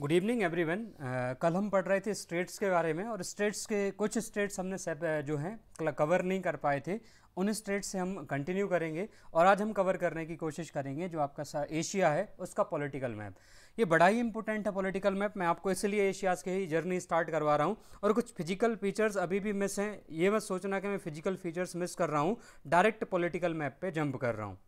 good evening everyone कल हम पढ़ रहे थे स्टेट्स के बारे में और स्टेट्स के कुछ स्टेट्स हमने सेप, uh, जो हैं कवर नहीं कर पाए थे उन स्टेट्स से हम कंटिन्यू करेंगे और आज हम कवर करने की कोशिश करेंगे जो आपका एशिया है उसका पॉलिटिकल मैप ये बड़ा ही इंपॉर्टेंट है पॉलिटिकल मैप मैं आपको इसलिए एशियाज़ के ही जर्नी स्टार्ट करवा रहा हूँ और कुछ फिजिकल फीचर्स अभी भी मिस हैं ये मैं सोचना कि मैं फिजिकल फीचर्स मिस कर रहा हूँ डायरेक्ट पोलिटिकल मैप पर जंप कर रहा हूँ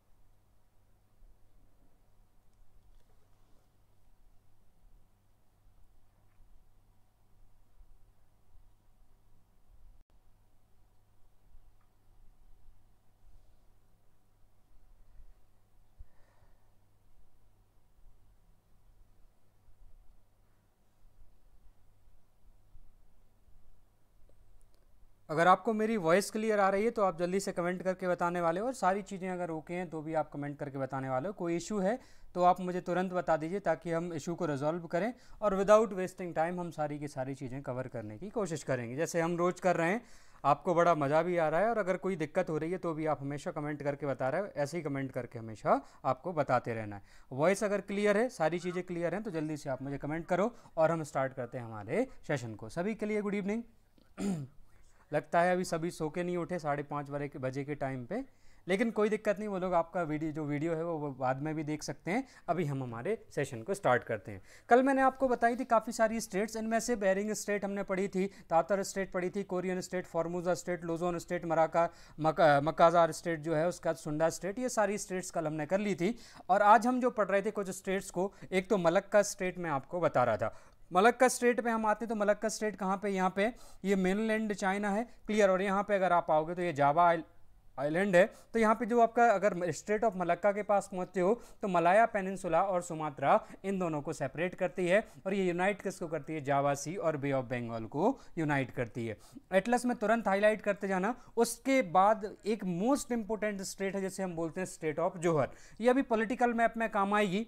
अगर आपको मेरी वॉइस क्लियर आ रही है तो आप जल्दी से कमेंट करके बताने वाले हो और सारी चीज़ें अगर ओके हैं तो भी आप कमेंट करके बताने वाले हो कोई इशू है तो आप मुझे तुरंत बता दीजिए ताकि हम इशू को रिजॉल्व करें और विदाउट वेस्टिंग टाइम हम सारी की सारी चीज़ें कवर करने की कोशिश करेंगे जैसे हम रोज़ कर रहे हैं आपको बड़ा मज़ा भी आ रहा है और अगर कोई दिक्कत हो रही है तो भी आप हमेशा कमेंट करके बता रहे हो ऐसे ही कमेंट करके हमेशा आपको बताते रहना है वॉइस अगर क्लियर है सारी चीज़ें क्लियर हैं तो जल्दी से आप मुझे कमेंट करो और हम स्टार्ट करते हैं हमारे सेशन को सभी के लिए गुड इवनिंग लगता है अभी सभी सो के नहीं उठे साढ़े पाँच बजे के टाइम पे लेकिन कोई दिक्कत नहीं वो लोग आपका वीडियो जो वीडियो है वो बाद में भी देख सकते हैं अभी हम हमारे सेशन को स्टार्ट करते हैं कल मैंने आपको बताई थी काफ़ी सारी स्टेट्स इनमें से बैरिंग स्टेट हमने पढ़ी थी तातर स्टेट पढ़ी थी Korean state Formosa state Luzon state मराका मक, मकाजार स्टेट जो है बाद सुंडा स्टेट ये सारी स्टेट्स कल हमने कर ली थी और आज हम जो पढ़ रहे थे कुछ स्टेट्स को एक तो मलक्का स्टेट में आपको बता रहा था मलक्का स्टेट पे हम आते हैं तो मलक्का स्टेट कहाँ पे यहाँ पे ये मेनलैंड चाइना है क्लियर और यहाँ पे अगर आप आओगे तो ये जावा आइलैंड है तो यहाँ पे जो आपका अगर स्ट्रेट ऑफ मलक्का के पास पहुँचते हो तो मलाया पेनिनसुला और सुमात्रा इन दोनों को सेपरेट करती है और ये यूनाइट किसको करती है जावा सी और बे ऑफ बंगाल को यूनाइट करती है एटलस में तुरंत हाईलाइट करते जाना उसके बाद एक मोस्ट इंपॉर्टेंट स्टेट है जैसे हम बोलते हैं स्टेट ऑफ जोहर ये अभी पोलिटिकल मैप में काम आएगी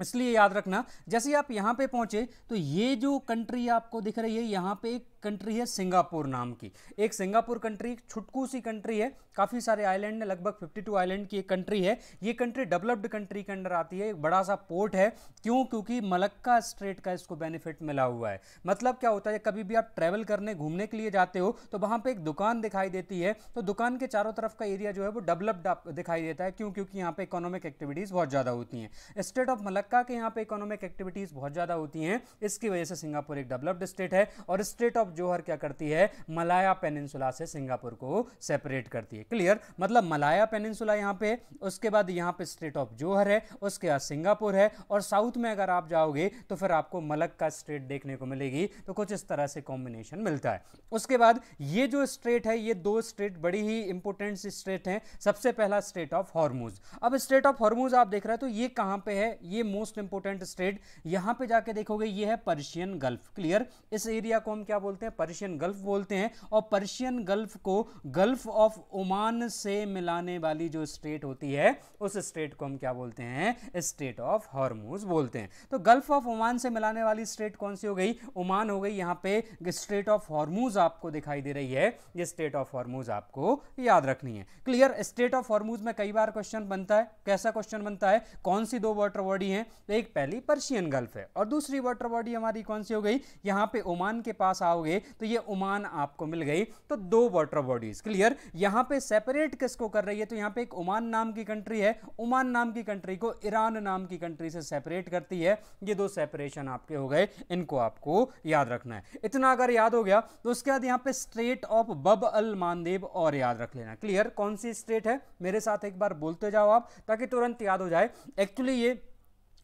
इसलिए याद रखना जैसे आप यहाँ पे पहुँचे तो ये जो कंट्री आपको दिख रही है यहाँ पे एक कंट्री है सिंगापुर नाम की एक सिंगापुर कंट्री छुटकू सी कंट्री है काफ़ी सारे आइलैंड है लगभग 52 आइलैंड की एक कंट्री है ये कंट्री डेवलप्ड कंट्री के अंडर आती है एक बड़ा सा पोर्ट है क्यों क्योंकि मलक्का स्ट्रेट का इसको बेनिफिट मिला हुआ है मतलब क्या होता है कभी भी आप ट्रैवल करने घूमने के लिए जाते हो तो वहाँ पर एक दुकान दिखाई देती है तो दुकान के चारों तरफ का एरिया जो है वो डेवलप्ड दिखाई देता है क्यों क्योंकि यहाँ पर इकोनॉमिक एक्टिविटीज़ बहुत ज़्यादा होती हैं स्टेट ऑफ मलक्का के यहाँ पर इकोनॉमिक एक्टिविटीज़ बहुत ज़्यादा होती हैं इसकी वजह से सिंगापुर एक डेवलप्ड स्टेट है और स्टेट ऑफ जोहर क्या करती है मलाया पेनिनसुला से सिंगापुर को सेपरेट करती है क्लियर मतलब मलाया पेनिनसुला यहाँ पे उसके बाद यहाँ पे स्ट्रेट ऑफ जोहर है उसके बाद सिंगापुर है और साउथ में अगर आप जाओगे तो फिर आपको मलक का स्ट्रेट देखने को मिलेगी तो कुछ इस तरह से कॉम्बिनेशन मिलता है उसके बाद ये जो स्ट्रेट है ये दो स्ट्रेट बड़ी ही इंपॉर्टेंट स्ट्रेट हैं सबसे पहला स्ट्रेट ऑफ हॉर्मूज अब स्ट्रेट ऑफ हॉर्मूज आप देख रहे हैं तो ये कहाँ पे है ये मोस्ट इंपॉर्टेंट स्ट्रेट यहाँ पे जाके देखोगे ये है पर्शियन गल्फ क्लियर इस एरिया को हम क्या बोलते हैं बोलते हैं पर्शियन गल्फ बोलते हैं और पर्शियन गल्फ को गल्फ ऑफ ओमान से मिलाने वाली जो स्टेट होती है उस स्टेट को हम क्या बोलते हैं स्टेट ऑफ हॉर्मोज बोलते हैं तो गल्फ ऑफ ओमान से मिलाने वाली स्टेट कौन सी हो गई ओमान हो गई यहाँ पे स्टेट ऑफ हॉर्मूज आपको दिखाई दे रही है ये स्टेट ऑफ हॉर्मूज आपको याद रखनी है क्लियर स्टेट ऑफ हॉर्मूज में कई बार क्वेश्चन बनता है कैसा क्वेश्चन बनता है कौन सी दो वाटर बॉडी है एक पहली पर्शियन गल्फ है और दूसरी वाटर बॉडी हमारी कौन सी हो गई यहाँ पे ओमान के पास आओ करोगे तो ये उमान आपको मिल गई तो दो वाटर बॉडीज क्लियर यहां पे सेपरेट किसको कर रही है तो यहां पे एक ओमान नाम की कंट्री है ओमान नाम की कंट्री को ईरान नाम की कंट्री से सेपरेट करती है ये दो सेपरेशन आपके हो गए इनको आपको याद रखना है इतना अगर याद हो गया तो उसके बाद यहां पर स्ट्रेट ऑफ बब अल मानदेव और याद रख लेना क्लियर कौन सी स्ट्रेट है मेरे साथ एक बार बोलते जाओ आप ताकि तुरंत याद हो जाए एक्चुअली ये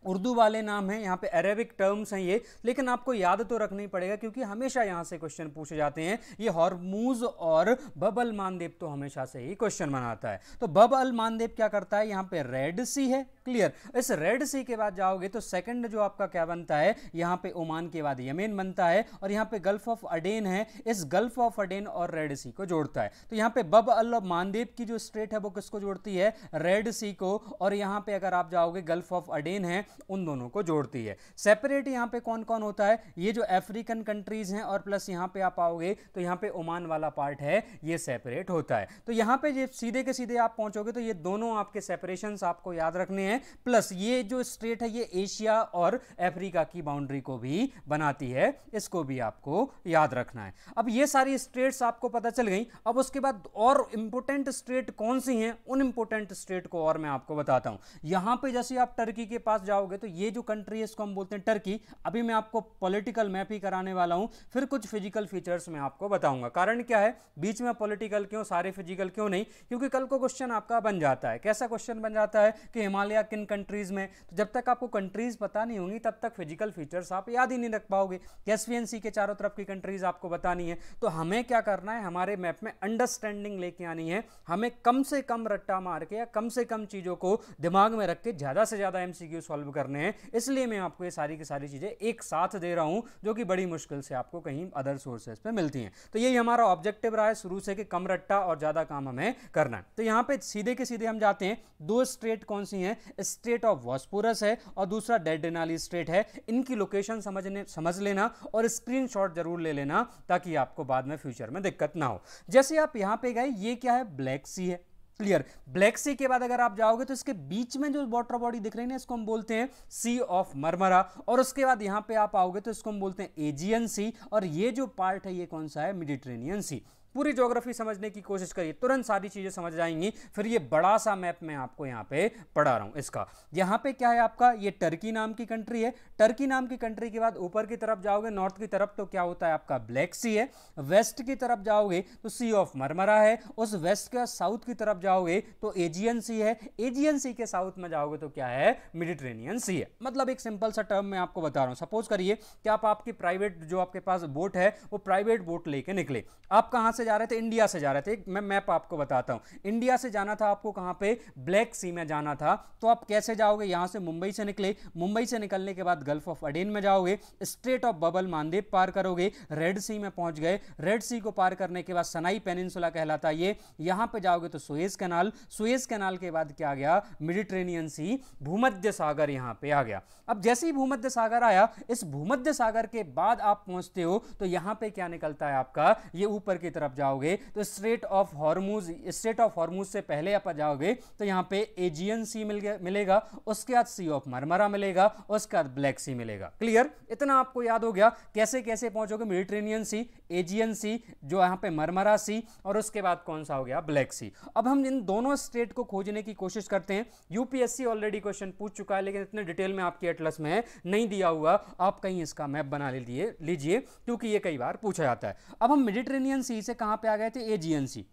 उर्दू वाले नाम हैं यहाँ पे अरेबिक टर्म्स हैं ये लेकिन आपको याद तो रखना ही पड़ेगा क्योंकि हमेशा यहाँ से क्वेश्चन पूछे जाते हैं ये हॉर्मूज और बब अल मानदेव तो हमेशा से ही क्वेश्चन बनाता है तो बब अल मानदेव क्या करता है यहाँ पे रेड सी है क्लियर इस रेड सी के बाद जाओगे तो सेकंड जो आपका क्या बनता है यहाँ पे ओमान के बाद यमेन बनता है और यहाँ पे गल्फ ऑफ अडेन है इस गल्फ ऑफ अडेन और रेड सी को जोड़ता है तो यहाँ पे बब अल मानदेव की जो स्ट्रेट है वो किसको जोड़ती है रेड सी को और यहाँ पे अगर आप जाओगे गल्फ ऑफ अडेन है उन दोनों को जोड़ती है सेपरेट यहाँ पे कौन कौन होता है ये जो अफ्रीकन कंट्रीज़ हैं और प्लस यहाँ पे आप आओगे तो यहाँ पे ओमान वाला पार्ट है ये सेपरेट होता है तो यहाँ पे जब सीधे के सीधे आप पहुँचोगे तो ये दोनों आपके सेपरेशन आपको याद रखने हैं प्लस ये जो स्ट्रेट है ये एशिया और अफ्रीका की बाउंड्री को भी बनाती है इसको भी आपको याद रखना है अब ये सारी स्ट्रेट्स आपको पता चल गई अब उसके बाद और इम्पोर्टेंट स्ट्रेट कौन सी हैं उन इम्पोर्टेंट स्ट्रेट को और मैं आपको बताता हूँ यहाँ पे जैसे आप टर्की के पास जाओ जाओगे तो ये जो कंट्री है इसको हम बोलते हैं टर्की अभी मैं आपको पॉलिटिकल मैप ही कराने वाला हूँ फिर कुछ फिजिकल फीचर्स मैं आपको बताऊंगा कारण क्या है बीच में पॉलिटिकल क्यों सारे फिजिकल क्यों नहीं क्योंकि कल को क्वेश्चन आपका बन जाता है कैसा क्वेश्चन बन जाता है कि हिमालय किन कंट्रीज़ में तो जब तक आपको कंट्रीज़ पता नहीं होंगी तब तक फिजिकल फीचर्स आप याद ही नहीं रख पाओगे एस के चारों तरफ की कंट्रीज़ आपको बतानी है तो हमें क्या करना है हमारे मैप में अंडरस्टैंडिंग लेके आनी है हमें कम से कम रट्टा मार के या कम से कम चीज़ों को दिमाग में रख के ज़्यादा से ज़्यादा एम सॉल्व करने हैं इसलिए मैं आपको ये सारी की सारी चीज़ें एक साथ दे रहा हूँ जो कि बड़ी मुश्किल से आपको कहीं अदर सोर्सेज पर मिलती हैं तो यही हमारा ऑब्जेक्टिव रहा है शुरू से कि कम रट्टा और ज़्यादा काम हमें करना है तो यहाँ पर सीधे के सीधे हम जाते हैं दो स्ट्रेट कौन सी हैं स्ट्रेट ऑफ वॉस्पोरस है और दूसरा डेड डेनाली स्ट्रेट है इनकी लोकेशन समझने समझ लेना और स्क्रीन जरूर ले लेना ताकि आपको बाद में फ्यूचर में दिक्कत ना हो जैसे आप यहाँ पे गए ये क्या है ब्लैक सी है क्लियर ब्लैक सी के बाद अगर आप जाओगे तो इसके बीच में जो वाटर बॉडी दिख रही है इसको हम बोलते हैं सी ऑफ मरमरा और उसके बाद यहाँ पे आप आओगे तो इसको हम बोलते हैं एजियन सी और ये जो पार्ट है ये कौन सा है मेडिट्रेनियन सी पूरी जोग्राफी समझने की कोशिश करिए तुरंत सारी चीज़ें समझ जाएंगी फिर ये बड़ा सा मैप मैं आपको यहाँ पे पढ़ा रहा हूँ इसका यहाँ पे क्या है आपका ये टर्की नाम की कंट्री है टर्की नाम की कंट्री के बाद ऊपर की तरफ जाओगे नॉर्थ की तरफ तो क्या होता है आपका ब्लैक सी है वेस्ट की तरफ जाओगे तो सी ऑफ मरमरा है उस वेस्ट के साउथ की तरफ जाओगे तो एजियन सी है एजियन सी के साउथ में जाओगे तो क्या है मेडिट्रेनियन सी है मतलब एक सिंपल सा टर्म मैं आपको बता रहा हूँ सपोज करिए कि आप आपकी प्राइवेट जो आपके पास बोट है वो प्राइवेट बोट लेके निकले आप कहाँ से जा रहे थे इंडिया से जा रहे थे मैं मैप आपको बताता हूँ इंडिया से जाना था आपको कहाँ पे ब्लैक सी में जाना था तो आप कैसे जाओगे यहाँ से मुंबई से निकले मुंबई से निकलने के बाद गल्फ ऑफ अडेन में जाओगे स्ट्रेट ऑफ बबल मानदेव पार करोगे रेड सी में पहुँच गए रेड सी को पार करने के बाद सनाई पेनिनसुला कहलाता ये यहाँ पर जाओगे तो सुएज कैनाल सुएज कैनाल के बाद क्या गया मेडिट्रेनियन सी भूमध्य सागर यहाँ पर आ गया अब जैसे ही भूमध्य सागर आया इस भूमध्य सागर के बाद आप पहुंचते हो तो यहाँ पे क्या निकलता है आपका ये ऊपर की तरफ आप जाओगे तो strait of Hormuz strait of Hormuz से पहले आप जाओगे तो यहाँ पे एजियन सी मिल मिलेगा उसके बाद सी ऑफ मरमरा मिलेगा उसके बाद ब्लैक सी मिलेगा क्लियर इतना आपको याद हो गया कैसे कैसे पहुंचोगे मेडिट्रेनियन सी एजियन सी जो यहाँ पे मरमरा सी और उसके बाद कौन सा हो गया ब्लैक सी अब हम इन दोनों स्टेट को खोजने की कोशिश करते हैं यूपीएससी ऑलरेडी क्वेश्चन पूछ चुका है लेकिन इतने डिटेल में आपके एटलस में नहीं दिया हुआ आप कहीं इसका मैप बना लीजिए लीजिए क्योंकि ये कई बार पूछा जाता है अब हम मेडिटेनियन सी से कहाँ पर आ गए थे एजियन सी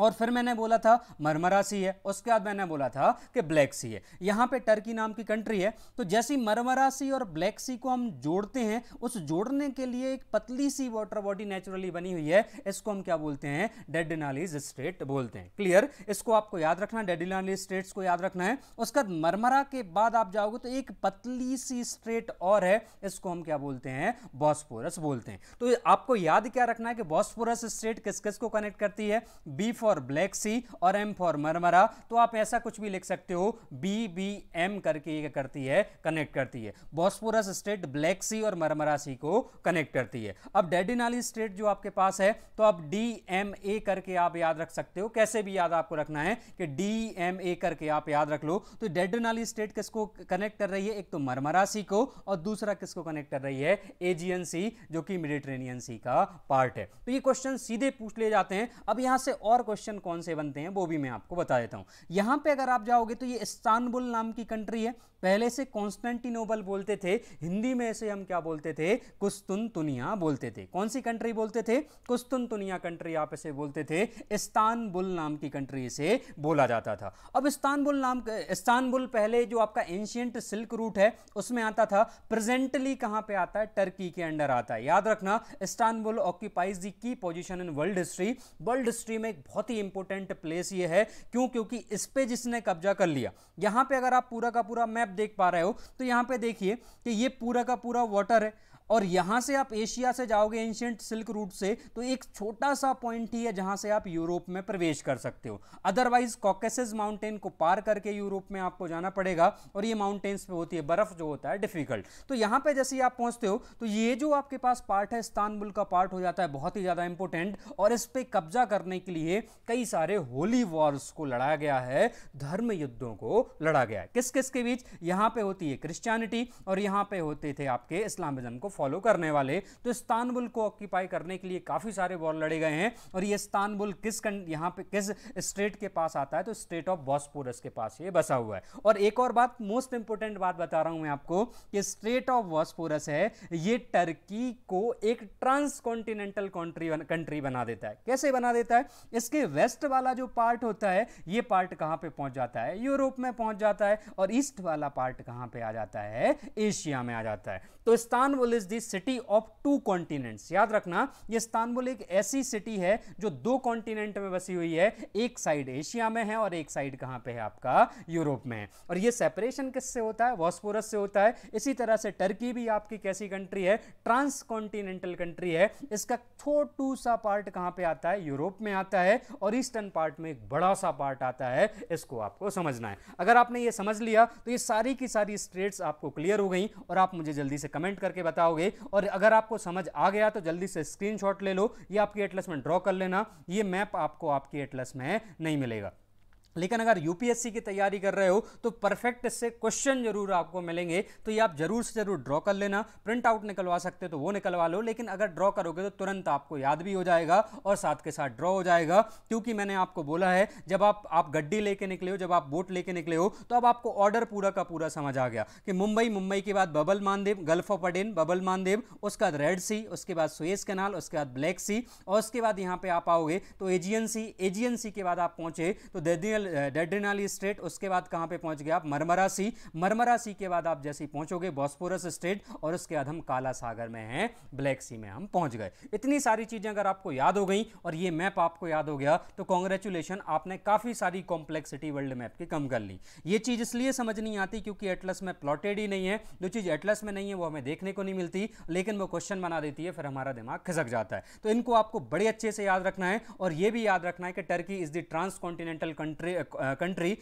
और फिर मैंने बोला था मरमरा सी है उसके बाद मैंने बोला था कि ब्लैक सी है यहाँ पे टर्की नाम की कंट्री है तो जैसी मरमरा सी और ब्लैक सी को हम जोड़ते हैं उस जोड़ने के लिए एक पतली सी वाटर बॉडी नेचुरली बनी हुई है इसको हम क्या बोलते हैं डेडिनालीज स्टेट बोलते हैं क्लियर इसको आपको याद रखना डेडिनालीज स्टेट्स को याद रखना है उसके बाद मरमरा के बाद आप जाओगे तो एक पतली सी स्ट्रेट और है इसको हम क्या बोलते हैं बॉस्फोरस बोलते हैं तो आपको याद क्या रखना है कि बॉस्फोरस स्ट्रेट किस किस को कनेक्ट करती है बीफ फॉर ब्लैक सी और एम फॉर मरमरा तो आप ऐसा कुछ भी लिख सकते हो बी बी एम करके ये करती है कनेक्ट करती है बॉस्पोरस स्टेट ब्लैक सी और मरमरा सी को कनेक्ट करती है अब डेडिनाली स्टेट जो आपके पास है तो आप डी एम ए करके आप याद रख सकते हो कैसे भी याद आपको रखना है कि डी एम ए करके आप याद रख लो तो डेडिनाली स्टेट किसको कनेक्ट कर रही है एक तो मरमरा सी को और दूसरा किसको कनेक्ट कर रही है एजियन सी जो कि मेडिट्रेनियन सी का पार्ट है तो ये क्वेश्चन सीधे पूछ ले जाते हैं अब यहां से और क्वेश्चन कौन से बनते हैं वो भी मैं आपको बता देता हूँ यहाँ पे अगर आप जाओगे तो ये इस्तानबुल नाम की कंट्री है पहले से कॉन्स्टेंटिनोबल बोलते थे हिंदी में इसे हम क्या बोलते थे तुनिया बोलते थे कौन सी कंट्री बोलते थे तुनिया कंट्री आप इसे बोलते थे इस्तानबुल नाम की कंट्री इसे बोला जाता था अब इस्तानबुल नाम इस्तानबुल पहले जो आपका एंशियंट सिल्क रूट है उसमें आता था प्रेजेंटली कहाँ पे आता है टर्की के अंडर आता है याद रखना Istanbul occupies the key position in world history world history में एक बहुत ही इंपॉर्टेंट प्लेस ये है क्यों क्योंकि इस पर जिसने कब्जा कर लिया यहाँ पे अगर आप पूरा का पूरा मैप देख पा रहे हो तो यहाँ पे देखिए कि ये पूरा का पूरा वाटर है और यहाँ से आप एशिया से जाओगे एंशियंट सिल्क रूट से तो एक छोटा सा पॉइंट ही है जहाँ से आप यूरोप में प्रवेश कर सकते हो अदरवाइज कॉकेसिस माउंटेन को पार करके यूरोप में आपको जाना पड़ेगा और ये माउंटेन्स पे होती है बर्फ़ जो होता है डिफ़िकल्ट तो यहाँ पे जैसे ही आप पहुँचते हो तो ये जो आपके पास पार्ट है इस्तानबुल का पार्ट हो जाता है बहुत ही ज़्यादा इंपॉर्टेंट और इस पर कब्जा करने के लिए कई सारे होली वॉर्स को लड़ाया गया है धर्म युद्धों को लड़ा गया है किस किस के बीच यहाँ पे होती है क्रिश्चियनिटी और यहाँ पे होते थे आपके इस्लामिज्म को फॉलो करने वाले तो इस्तानबुल को ऑक्यूपाई करने के लिए काफ़ी सारे वॉर लड़े गए हैं और ये इस्तानबुल किस यहाँ पे किस स्टेट के पास आता है तो स्टेट ऑफ बॉस्पोरस के पास ये बसा हुआ है और एक और बात मोस्ट इंपॉर्टेंट बात बता रहा हूँ मैं आपको कि स्टेट ऑफ बॉस्पोरस है ये टर्की को एक ट्रांस कॉन्टिनेंटल कंट्री कंट्री बना देता है कैसे बना देता है इसके वेस्ट वाला जो पार्ट होता है ये पार्ट कहाँ पर पहुँच जाता है यूरोप में पहुँच जाता है और ईस्ट वाला पार्ट कहाँ पर आ जाता है एशिया में आ जाता है तो Istanbul is the city of two continents याद रखना ये इस्तानबुल एक ऐसी सिटी है जो दो कॉन्टिनेंट में बसी हुई है एक साइड एशिया में है और एक साइड कहां पे है आपका यूरोप में है और ये सेपरेशन किससे होता है वॉस्पोरस से होता है इसी तरह से टर्की भी आपकी कैसी कंट्री है ट्रांस कॉन्टिनेंटल कंट्री है इसका छोटू सा पार्ट कहां पे आता है यूरोप में आता है और ईस्टर्न पार्ट में एक बड़ा सा पार्ट आता है इसको आपको समझना है अगर आपने ये समझ लिया तो ये सारी की सारी स्टेट्स आपको क्लियर हो गई और आप मुझे जल्दी से कमेंट करके बताओ पाओगे और अगर आपको समझ आ गया तो जल्दी से स्क्रीनशॉट ले लो ये आपकी एटलस में ड्रॉ कर लेना ये मैप आपको आपकी एटलस में नहीं मिलेगा लेकिन अगर यूपीएससी की तैयारी कर रहे हो तो परफेक्ट से क्वेश्चन जरूर आपको मिलेंगे तो ये आप जरूर से जरूर ड्रॉ कर लेना प्रिंट आउट निकलवा सकते हो तो वो निकलवा लो लेकिन अगर ड्रॉ करोगे तो तुरंत आपको याद भी हो जाएगा और साथ के साथ ड्रॉ हो जाएगा क्योंकि मैंने आपको बोला है जब आप आप गड्डी लेके निकले हो जब आप बोट लेके निकले हो तो अब आपको ऑर्डर पूरा का पूरा समझ आ गया कि मुंबई मुंबई के बाद Bab el Mandeb Gulf of Aden Bab el Mandeb उसके बाद रेड सी उसके बाद सुएस कनाल उसके बाद ब्लैक सी और उसके बाद यहाँ पे आप आओगे तो एजियन सी एजियन सी के बाद आप पहुंचे तो दैदियल डेड्रिनल डेड्रिनाली स्टेट उसके बाद कहाँ पे पहुँच गए आप मरमरा सी मरमरा सी के बाद आप जैसे ही पहुँचोगे बॉस्पोरस स्टेट और उसके बाद हम काला सागर में हैं ब्लैक सी में हम पहुँच गए इतनी सारी चीज़ें अगर आपको याद हो गई और ये मैप आपको याद हो गया तो कॉन्ग्रेचुलेशन आपने काफ़ी सारी कॉम्प्लेक्सिटी वर्ल्ड मैप की कम कर ली ये चीज़ इसलिए समझ नहीं आती क्योंकि एटलस में प्लॉटेड ही नहीं है जो चीज़ एटलस में नहीं है वो हमें देखने को नहीं मिलती लेकिन वो क्वेश्चन बना देती है फिर हमारा दिमाग खिसक जाता है तो इनको आपको बड़े अच्छे से याद रखना है और ये भी याद रखना है कि Turkey is the trans continental country country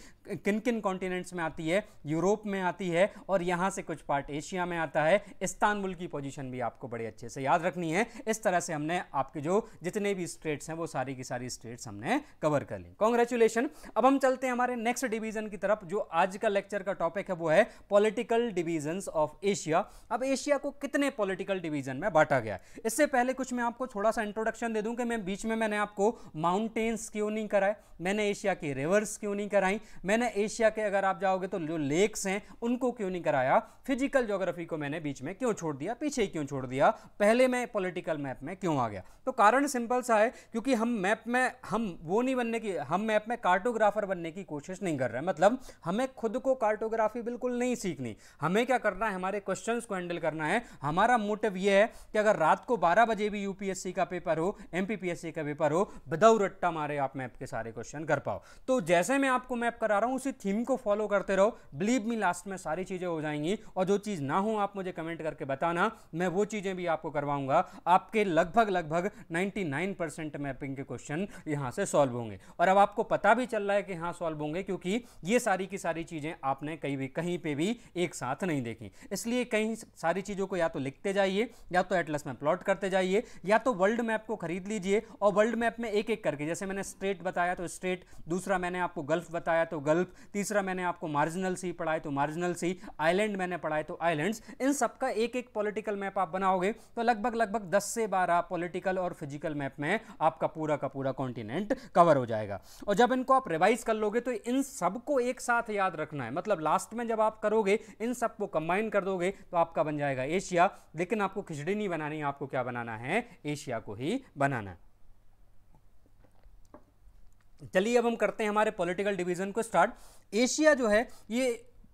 किन किन कॉन्टिनेंट्स में आती है यूरोप में आती है और यहाँ से कुछ पार्ट एशिया में आता है इस्तानबुल की पोजीशन भी आपको बड़े अच्छे से याद रखनी है इस तरह से हमने आपके जो जितने भी स्टेट्स हैं वो सारी की सारी स्टेट्स हमने कवर कर ली कॉन्ग्रेचुलेशन अब हम चलते हैं हमारे नेक्स्ट डिवीजन की तरफ जो आज का लेक्चर का टॉपिक है वो है पॉलिटिकल डिवीजन ऑफ एशिया अब एशिया को कितने पॉलिटिकल डिवीजन में बांटा गया इससे पहले कुछ मैं आपको थोड़ा सा इंट्रोडक्शन दे दूं कि मैं बीच में मैंने आपको माउंटेन्स क्यों नहीं कराए मैंने एशिया की रिवर रिवर्स क्यों नहीं कराई मैंने एशिया के अगर आप जाओगे तो जो लेक्स हैं उनको क्यों नहीं कराया फिजिकल जोग्राफी को मैंने बीच में क्यों छोड़ दिया पीछे क्यों छोड़ दिया पहले मैं पॉलिटिकल मैप में क्यों आ गया तो कारण सिंपल सा है क्योंकि हम मैप में हम वो नहीं बनने की हम मैप में कार्टोग्राफर बनने की कोशिश नहीं कर रहे मतलब हमें खुद को कार्टोग्राफी बिल्कुल नहीं सीखनी हमें क्या करना है हमारे क्वेश्चन को हैंडल करना है हमारा मोटिव यह है कि अगर रात को बारह बजे भी यूपीएससी का पेपर हो एमपीपीएससी का पेपर हो बदाउ रट्टा मारे आप मैप के सारे क्वेश्चन कर पाओ तो जैसे मैं आपको मैप करा रहा हूँ उसी थीम को फॉलो करते रहो बिलीव मी लास्ट में सारी चीज़ें हो जाएंगी और जो चीज़ ना हो आप मुझे कमेंट करके बताना मैं वो चीज़ें भी आपको करवाऊंगा आपके लगभग लगभग 99 परसेंट मैपिंग के क्वेश्चन यहाँ से सॉल्व होंगे और अब आपको पता भी चल रहा है कि यहाँ सॉल्व होंगे क्योंकि ये सारी की सारी चीज़ें आपने कहीं भी कहीं पर भी एक साथ नहीं देखी इसलिए कहीं सारी चीज़ों को या तो लिखते जाइए या तो एटलस में प्लॉट करते जाइए या तो वर्ल्ड मैप को खरीद लीजिए और वर्ल्ड मैप में एक एक करके जैसे मैंने स्ट्रेट बताया तो स्ट्रेट दूसरा मैंने आपको गल्फ बताया तो गल्फ तीसरा मैंने आपको मार्जिनल सी पढ़ाए तो मार्जिनल सी आइलैंड मैंने पढ़ाए तो आइलैंड्स इन सबका एक एक पॉलिटिकल मैप आप बनाओगे तो लगभग लगभग दस से बारह पॉलिटिकल और फिजिकल मैप में आपका पूरा का पूरा कॉन्टिनेंट कवर हो जाएगा और जब इनको आप रिवाइज कर लोगे तो इन सबको एक साथ याद रखना है मतलब लास्ट में जब आप करोगे इन सबको कंबाइन कर दोगे तो आपका बन जाएगा एशिया लेकिन आपको खिचड़ी नहीं बनानी आपको क्या बनाना है एशिया को ही बनाना है चलिए अब हम करते हैं हमारे पॉलिटिकल डिवीज़न को स्टार्ट एशिया जो है ये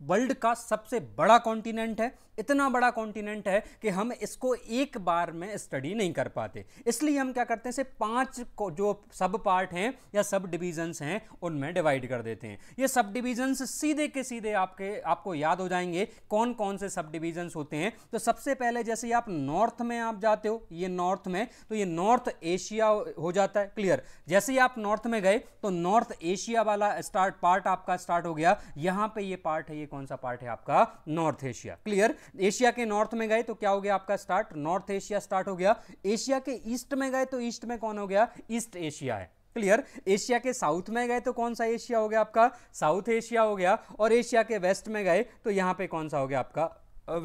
वर्ल्ड का सबसे बड़ा कॉन्टिनेंट है इतना बड़ा कॉन्टिनेंट है कि हम इसको एक बार में स्टडी नहीं कर पाते इसलिए हम क्या करते हैं सिर्फ पांच जो सब पार्ट हैं या सब डिवीजन हैं उनमें डिवाइड कर देते हैं ये सब डिविजन्स सीधे के सीधे आपके आपको याद हो जाएंगे कौन कौन से सब डिविजन्स होते हैं तो सबसे पहले जैसे आप नॉर्थ में आप जाते हो ये नॉर्थ में तो ये नॉर्थ एशिया हो जाता है क्लियर जैसे ही आप नॉर्थ में गए तो नॉर्थ एशिया वाला स्टार्ट पार्ट आपका स्टार्ट हो गया यहाँ पे ये पार्ट है ये कौन सा पार्ट है आपका नॉर्थ एशिया क्लियर एशिया के नॉर्थ में गए तो क्या हो गया आपका स्टार्ट नॉर्थ एशिया स्टार्ट हो गया एशिया के ईस्ट में गए तो ईस्ट में कौन हो गया ईस्ट एशिया है क्लियर एशिया के साउथ में गए तो कौन सा एशिया हो गया आपका साउथ एशिया हो गया और एशिया के वेस्ट में गए तो यहां पर कौन सा हो गया आपका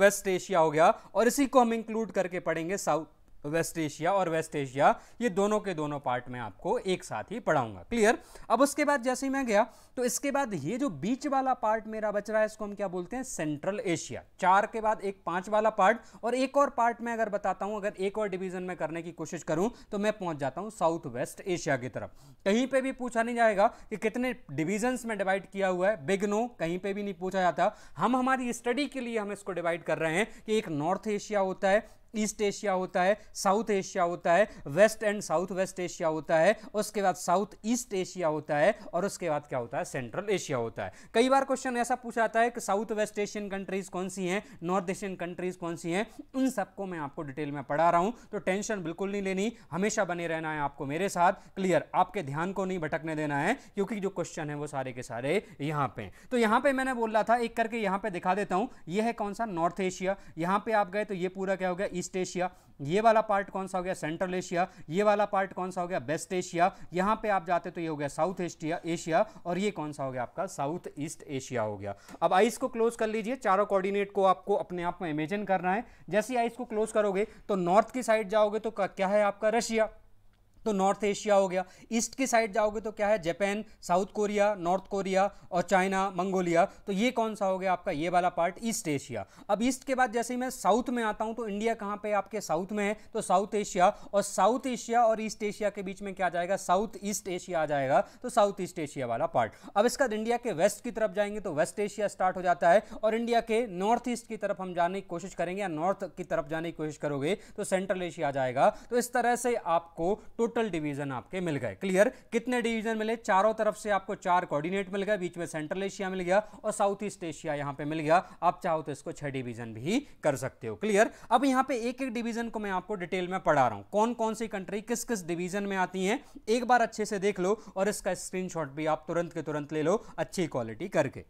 वेस्ट एशिया हो गया और इसी को हम इंक्लूड करके पढ़ेंगे साउथ वेस्ट एशिया और वेस्ट एशिया ये दोनों के दोनों पार्ट में आपको एक साथ ही पढ़ाऊंगा क्लियर अब उसके बाद जैसे ही मैं गया तो इसके बाद ये जो बीच वाला पार्ट मेरा बच रहा है इसको हम क्या बोलते हैं सेंट्रल एशिया चार के बाद एक पांच वाला पार्ट और एक और पार्ट में अगर बताता हूं अगर एक और डिवीजन में करने की कोशिश करूं तो मैं पहुंच जाता हूं साउथ वेस्ट एशिया की तरफ कहीं पर भी पूछा नहीं जाएगा कि कितने डिविजन में डिवाइड किया हुआ है बिग नो कहीं पर भी नहीं पूछा जाता हम हमारी स्टडी के लिए हम इसको डिवाइड कर रहे हैं कि एक नॉर्थ एशिया होता है ईस्ट एशिया होता है साउथ एशिया होता है west and south west Asia होता है उसके बाद साउथ ईस्ट एशिया होता है और उसके बाद क्या होता है सेंट्रल एशिया होता है कई बार क्वेश्चन ऐसा पूछा जाता है कि साउथ वेस्ट एशियन कंट्रीज कौन सी हैं नॉर्थ एशियन कंट्रीज कौन सी हैं उन सबको मैं आपको डिटेल में पढ़ा रहा हूँ तो टेंशन बिल्कुल नहीं लेनी हमेशा बने रहना है आपको मेरे साथ क्लियर आपके ध्यान को नहीं भटकने देना है क्योंकि जो क्वेश्चन है वो सारे के सारे यहाँ पे तो यहाँ पे मैंने बोल रहा था एक करके यहाँ पे दिखा देता हूँ ये है कौन सा नॉर्थ एशिया यहाँ पे आप गए तो ये पूरा क्या हो गया ईस्ट एशिया ये वाला पार्ट कौन सा हो गया सेंट्रल एशिया ये वाला पार्ट कौन सा हो गया वेस्ट एशिया यहाँ पे आप जाते तो ये हो गया साउथ एशिया एशिया और ये कौन सा हो गया आपका साउथ ईस्ट एशिया हो गया अब आइस को क्लोज कर लीजिए चारों कोऑर्डिनेट को आपको अपने आप में इमेजिन करना है जैसे आइस को क्लोज करोगे तो नॉर्थ की साइड जाओगे तो क्या है आपका रशिया तो नॉर्थ एशिया हो गया ईस्ट की साइड जाओगे तो क्या है Japan South Korea North Korea और चाइना मंगोलिया तो ये कौन सा हो गया आपका ये वाला पार्ट ईस्ट एशिया अब ईस्ट के बाद जैसे ही मैं साउथ में आता हूँ तो इंडिया कहाँ पे आपके साउथ में है तो साउथ एशिया और साउथ एशिया और ईस्ट एशिया के बीच में क्या जाएगा साउथ ईस्ट एशिया आ जाएगा तो साउथ ईस्ट एशिया वाला पार्ट अब इसका इंडिया के वेस्ट की तरफ जाएंगे तो वेस्ट एशिया स्टार्ट हो जाता है और इंडिया के नॉर्थ ईस्ट की तरफ हम जाने की कोशिश करेंगे या नॉर्थ की तरफ जाने की कोशिश करोगे तो सेंट्रल एशिया आ जाएगा तो इस तरह से आपको टोटल टोटल डिवीजन आपके मिल गए क्लियर कितने डिवीजन मिले चारों तरफ से आपको चार कोऑर्डिनेट मिल गए बीच में सेंट्रल एशिया मिल गया और साउथ ईस्ट एशिया यहां पे मिल गया आप चाहो तो इसको छह डिवीजन भी कर सकते हो क्लियर अब यहां पे एक एक डिवीजन को मैं आपको डिटेल में पढ़ा रहा हूं कौन कौन सी कंट्री किस किस डिवीजन में आती है एक बार अच्छे से देख लो और इसका स्क्रीनशॉट भी आप तुरंत के तुरंत ले लो अच्छी क्वालिटी करके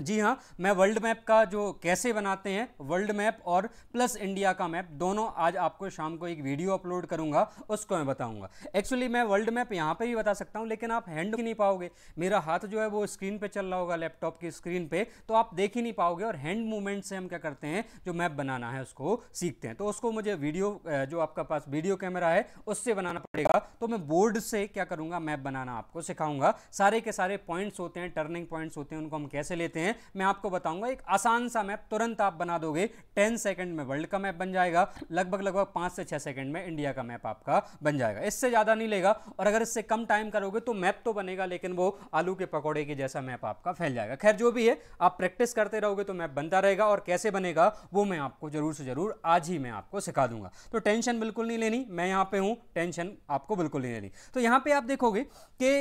जी हाँ मैं वर्ल्ड मैप का जो कैसे बनाते हैं वर्ल्ड मैप और प्लस इंडिया का मैप दोनों आज आपको शाम को एक वीडियो अपलोड करूँगा उसको मैं बताऊँगा एक्चुअली मैं वर्ल्ड मैप यहाँ पे भी बता सकता हूँ लेकिन आप हैंड नहीं पाओगे मेरा हाथ जो है वो स्क्रीन पे चल रहा होगा लैपटॉप की स्क्रीन पर तो आप देख ही नहीं पाओगे और हैंड मूवमेंट से हम क्या करते हैं जो मैप बनाना है उसको सीखते हैं तो उसको मुझे वीडियो जो आपका पास वीडियो कैमरा है उससे बनाना पड़ेगा तो मैं बोर्ड से क्या करूँगा मैप बनाना आपको सिखाऊँगा सारे के सारे पॉइंट्स होते हैं टर्निंग पॉइंट्स होते हैं उनको हम कैसे लेते हैं हैं मैं आपको बताऊंगा एक आसान सा मैप तुरंत आप बना दोगे टेन सेकंड में वर्ल्ड का मैप बन जाएगा लगभग लगभग पाँच से छः सेकंड में इंडिया का मैप आपका बन जाएगा इससे ज़्यादा नहीं लेगा और अगर इससे कम टाइम करोगे तो मैप तो बनेगा लेकिन वो आलू के पकौड़े के जैसा मैप आपका फैल जाएगा खैर जो भी है आप प्रैक्टिस करते रहोगे तो मैप बनता रहेगा और कैसे बनेगा वो मैं आपको ज़रूर से ज़रूर आज ही मैं आपको सिखा दूंगा तो टेंशन बिल्कुल नहीं लेनी मैं यहाँ पे हूँ टेंशन आपको बिल्कुल नहीं लेनी तो यहाँ पे आप देखोगे कि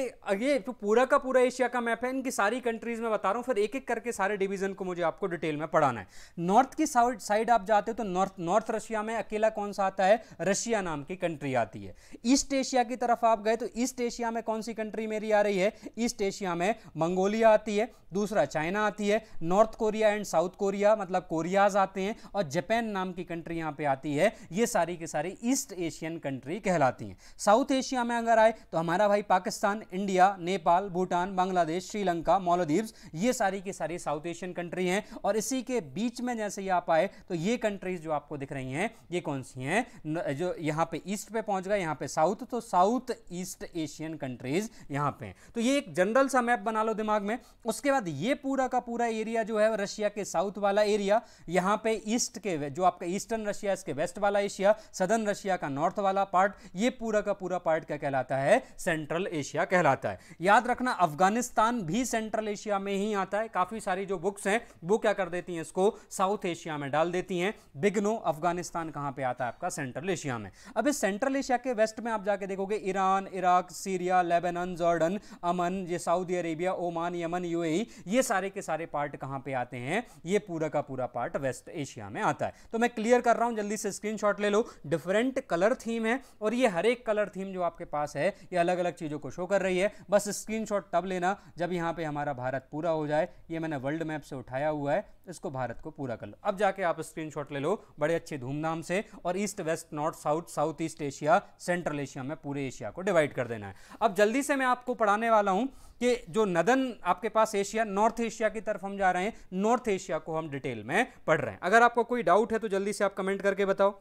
ये जो पूरा का पूरा एशिया का मैप है इनकी सारी कंट्रीज़ में बता रहा हूँ फिर एक एक करके सारे डिवीजन को मुझे आपको डिटेल में पढ़ाना है नॉर्थ की साइड आप जाते हो तो नॉर्थ नॉर्थ रशिया में अकेला कौन सा आता है रशिया नाम की कंट्री आती है ईस्ट एशिया की तरफ आप गए तो ईस्ट एशिया में कौन सी कंट्री मेरी आ रही है ईस्ट एशिया में मंगोलिया आती है दूसरा चाइना आती है North Korea and South Korea मतलब कोरियाज आते हैं और जापान नाम की कंट्री यहाँ पे आती है ये सारी की सारी ईस्ट एशियन कंट्री कहलाती हैं साउथ एशिया में अगर आए तो हमारा भाई पाकिस्तान इंडिया नेपाल भूटान बांग्लादेश श्रीलंका मालदीव्स ये सारी की सारी सारी साउथ एशियन कंट्री हैं और इसी के बीच में जैसे ही आप आए तो ये कंट्रीज जो आपको दिख रही हैं ये कौन सी हैं जो यहाँ पे ईस्ट पे पहुँच गए यहाँ पे साउथ तो साउथ ईस्ट एशियन कंट्रीज यहाँ पे तो ये एक जनरल सा मैप बना लो दिमाग में उसके बाद ये पूरा का पूरा एरिया जो है रशिया के साउथ वाला एरिया यहाँ पे ईस्ट के जो आपका ईस्टर्न रशिया इसके वेस्ट वाला एशिया सदर्न रशिया का नॉर्थ वाला पार्ट ये पूरा का पूरा पार्ट क्या कहलाता है सेंट्रल एशिया कहलाता है याद रखना अफगानिस्तान भी सेंट्रल एशिया में ही आता है काफी काफ़ी सारी जो बुक्स हैं वो क्या कर देती हैं इसको साउथ एशिया में डाल देती हैं बिगनो अफगानिस्तान कहाँ पे आता है आपका सेंट्रल एशिया में अब इस सेंट्रल एशिया के वेस्ट में आप जाके देखोगे Iran Iraq Syria Lebanon Jordan Oman ये सऊदी अरेबिया ओमान यमन यू ये सारे के सारे पार्ट कहाँ पर आते हैं ये पूरा का पूरा पार्ट वेस्ट एशिया में आता है तो मैं क्लियर कर रहा हूँ जल्दी से स्क्रीन ले लो डिफरेंट कलर थीम है और ये हर एक कलर थीम जो आपके पास है ये अलग अलग चीज़ों को शो कर रही है बस स्क्रीनशॉट तब लेना जब यहाँ पे हमारा भारत पूरा हो जाए ये मैं मैंने वर्ल्ड मैप से उठाया हुआ है इसको भारत को पूरा कर लो अब जाके आप स्क्रीनशॉट ले लो बड़े अच्छे धूमधाम से और east west north south south east Asia central Asia में पूरे एशिया को डिवाइड कर देना है अब जल्दी से मैं आपको पढ़ाने वाला हूँ कि जो नदन आपके पास एशिया नॉर्थ एशिया की तरफ हम जा रहे हैं नॉर्थ एशिया को हम डिटेल में पढ़ रहे हैं अगर आपको कोई डाउट है तो जल्दी से आप कमेंट करके बताओ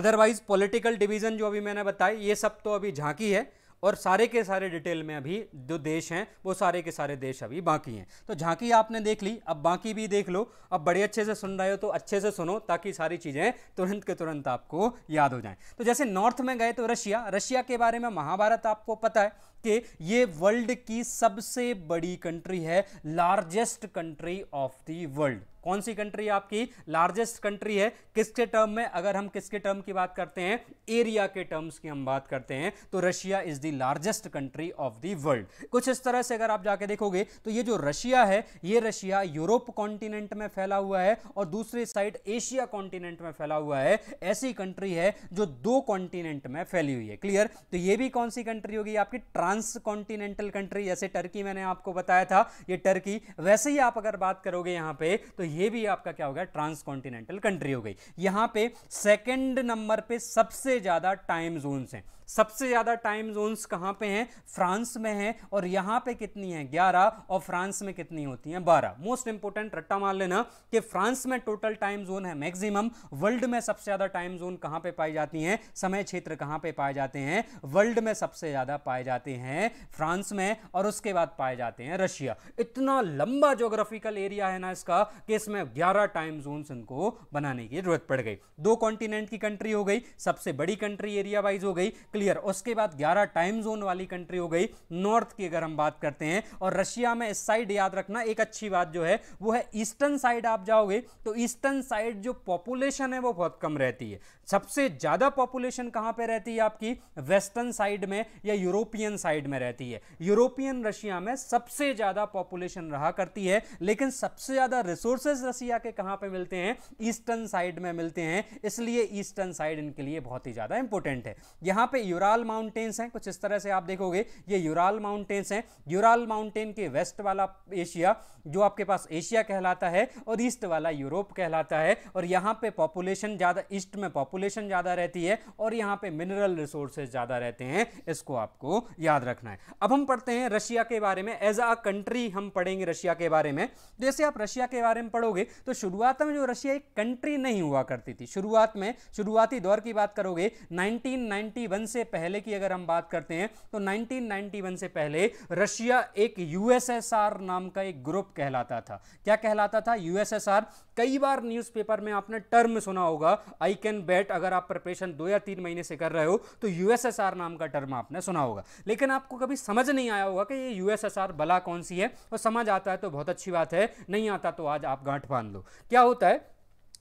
अदरवाइज पॉलिटिकल डिवीजन जो अभी मैंने बताया ये सब तो अभी झांकी है और सारे के सारे डिटेल में अभी जो देश हैं वो सारे के सारे देश अभी बाकी हैं तो झांकी आपने देख ली अब बाकी भी देख लो अब बड़े अच्छे से सुन रहे हो तो अच्छे से सुनो ताकि सारी चीज़ें तुरंत के तुरंत आपको याद हो जाएं तो जैसे नॉर्थ में गए तो रशिया रशिया के बारे में महाभारत आपको पता है के ये वर्ल्ड की सबसे बड़ी कंट्री है largest country of the world कौन सी कंट्री आपकी लार्जेस्ट कंट्री है किसके टर्म में अगर हम किसके टर्म की बात करते हैं एरिया के टर्म्स की हम बात करते हैं तो Russia is the largest country of the world कुछ इस तरह से अगर आप जाके देखोगे तो ये जो रशिया है ये रशिया यूरोप कॉन्टिनेंट में फैला हुआ है और दूसरी साइड एशिया कॉन्टिनेंट में फैला हुआ है ऐसी कंट्री है जो दो कॉन्टिनेंट में फैली हुई है क्लियर तो ये भी कौन सी कंट्री होगी आपकी ट्रांस कॉन्टिनेंटल कंट्री जैसे टर्की मैंने आपको बताया था ये टर्की वैसे ही आप अगर बात करोगे यहाँ पे तो ये भी आपका क्या हो गया ट्रांस कॉन्टिनेंटल कंट्री हो गई यहाँ पे सेकेंड नंबर पे सबसे ज़्यादा टाइम जोन्स हैं सबसे ज़्यादा टाइम जोन्स कहाँ पे हैं फ्रांस में हैं और यहाँ पे कितनी हैं ग्यारह और फ्रांस में कितनी होती हैं बारह मोस्ट इंपॉर्टेंट रट्टा मान लेना कि फ्रांस में टोटल टाइम जोन है मैक्सिमम वर्ल्ड में सबसे ज़्यादा टाइम जोन कहाँ पे पाई जाती हैं समय क्षेत्र कहाँ पे पाए जाते हैं वर्ल्ड में सबसे ज़्यादा पाए जाते हैं फ्रांस में और उसके बाद पाए जाते हैं रशिया इतना लंबा जोग्राफिकल एरिया है ना इसका कि इसमें ग्यारह टाइम जोन्स इनको बनाने की जरूरत पड़ गई दो कॉन्टिनेंट की कंट्री हो गई सबसे बड़ी कंट्री एरिया वाइज हो गई क्लियर उसके बाद 11 टाइम जोन वाली कंट्री हो गई नॉर्थ की अगर हम बात करते हैं और रशिया में इस साइड याद रखना एक अच्छी बात जो है वो है ईस्टर्न साइड आप जाओगे तो ईस्टर्न साइड जो पॉपुलेशन है वो बहुत कम रहती है सबसे ज़्यादा पॉपुलेशन कहाँ पर रहती है आपकी वेस्टर्न साइड में या यूरोपियन साइड में रहती है यूरोपियन रशिया में सबसे ज़्यादा पॉपुलेशन रहा करती है लेकिन सबसे ज़्यादा रिसोर्सेज रशिया के कहाँ पर मिलते हैं ईस्टर्न साइड में मिलते हैं इसलिए ईस्टर्न साइड इनके लिए बहुत ही ज़्यादा इंपॉर्टेंट है यहाँ पे यूराल माउंटेन्स हैं कुछ इस तरह से आप देखोगे ये यूराल माउंटेन्स हैं यूराल माउंटेन के वेस्ट वाला एशिया जो आपके पास एशिया कहलाता है और ईस्ट वाला यूरोप कहलाता है और यहाँ पे पॉपुलेशन ज़्यादा ईस्ट में पॉपुलेशन ज़्यादा रहती है और यहाँ पे मिनरल रिसोर्सेज ज़्यादा रहते हैं इसको आपको याद रखना है अब हम पढ़ते हैं रशिया के बारे में एज अ कंट्री हम पढ़ेंगे रशिया के बारे में जैसे आप रशिया के बारे में पढ़ोगे तो शुरुआत में जो रशिया एक कंट्री नहीं हुआ करती थी शुरुआत में शुरुआती दौर की बात करोगे नाइनटीन से से पहले की अगर हम बात करते हैं तो 1991 से पहले रशिया एक यूएसएसआर नाम का एक ग्रुप कहलाता था क्या कहलाता था यूएसएसआर कई बार न्यूज़पेपर में आपने टर्म सुना होगा आई कैन बेट अगर आप प्रिपरेशन दो या तीन महीने से कर रहे हो तो यूएसएसआर नाम का टर्म आपने सुना होगा लेकिन आपको कभी समझ नहीं आया होगा कि ये यूएसएसआर बला कौन सी है और समझ आता है तो बहुत अच्छी बात है नहीं आता तो आज आप गांठ बांध लो क्या होता है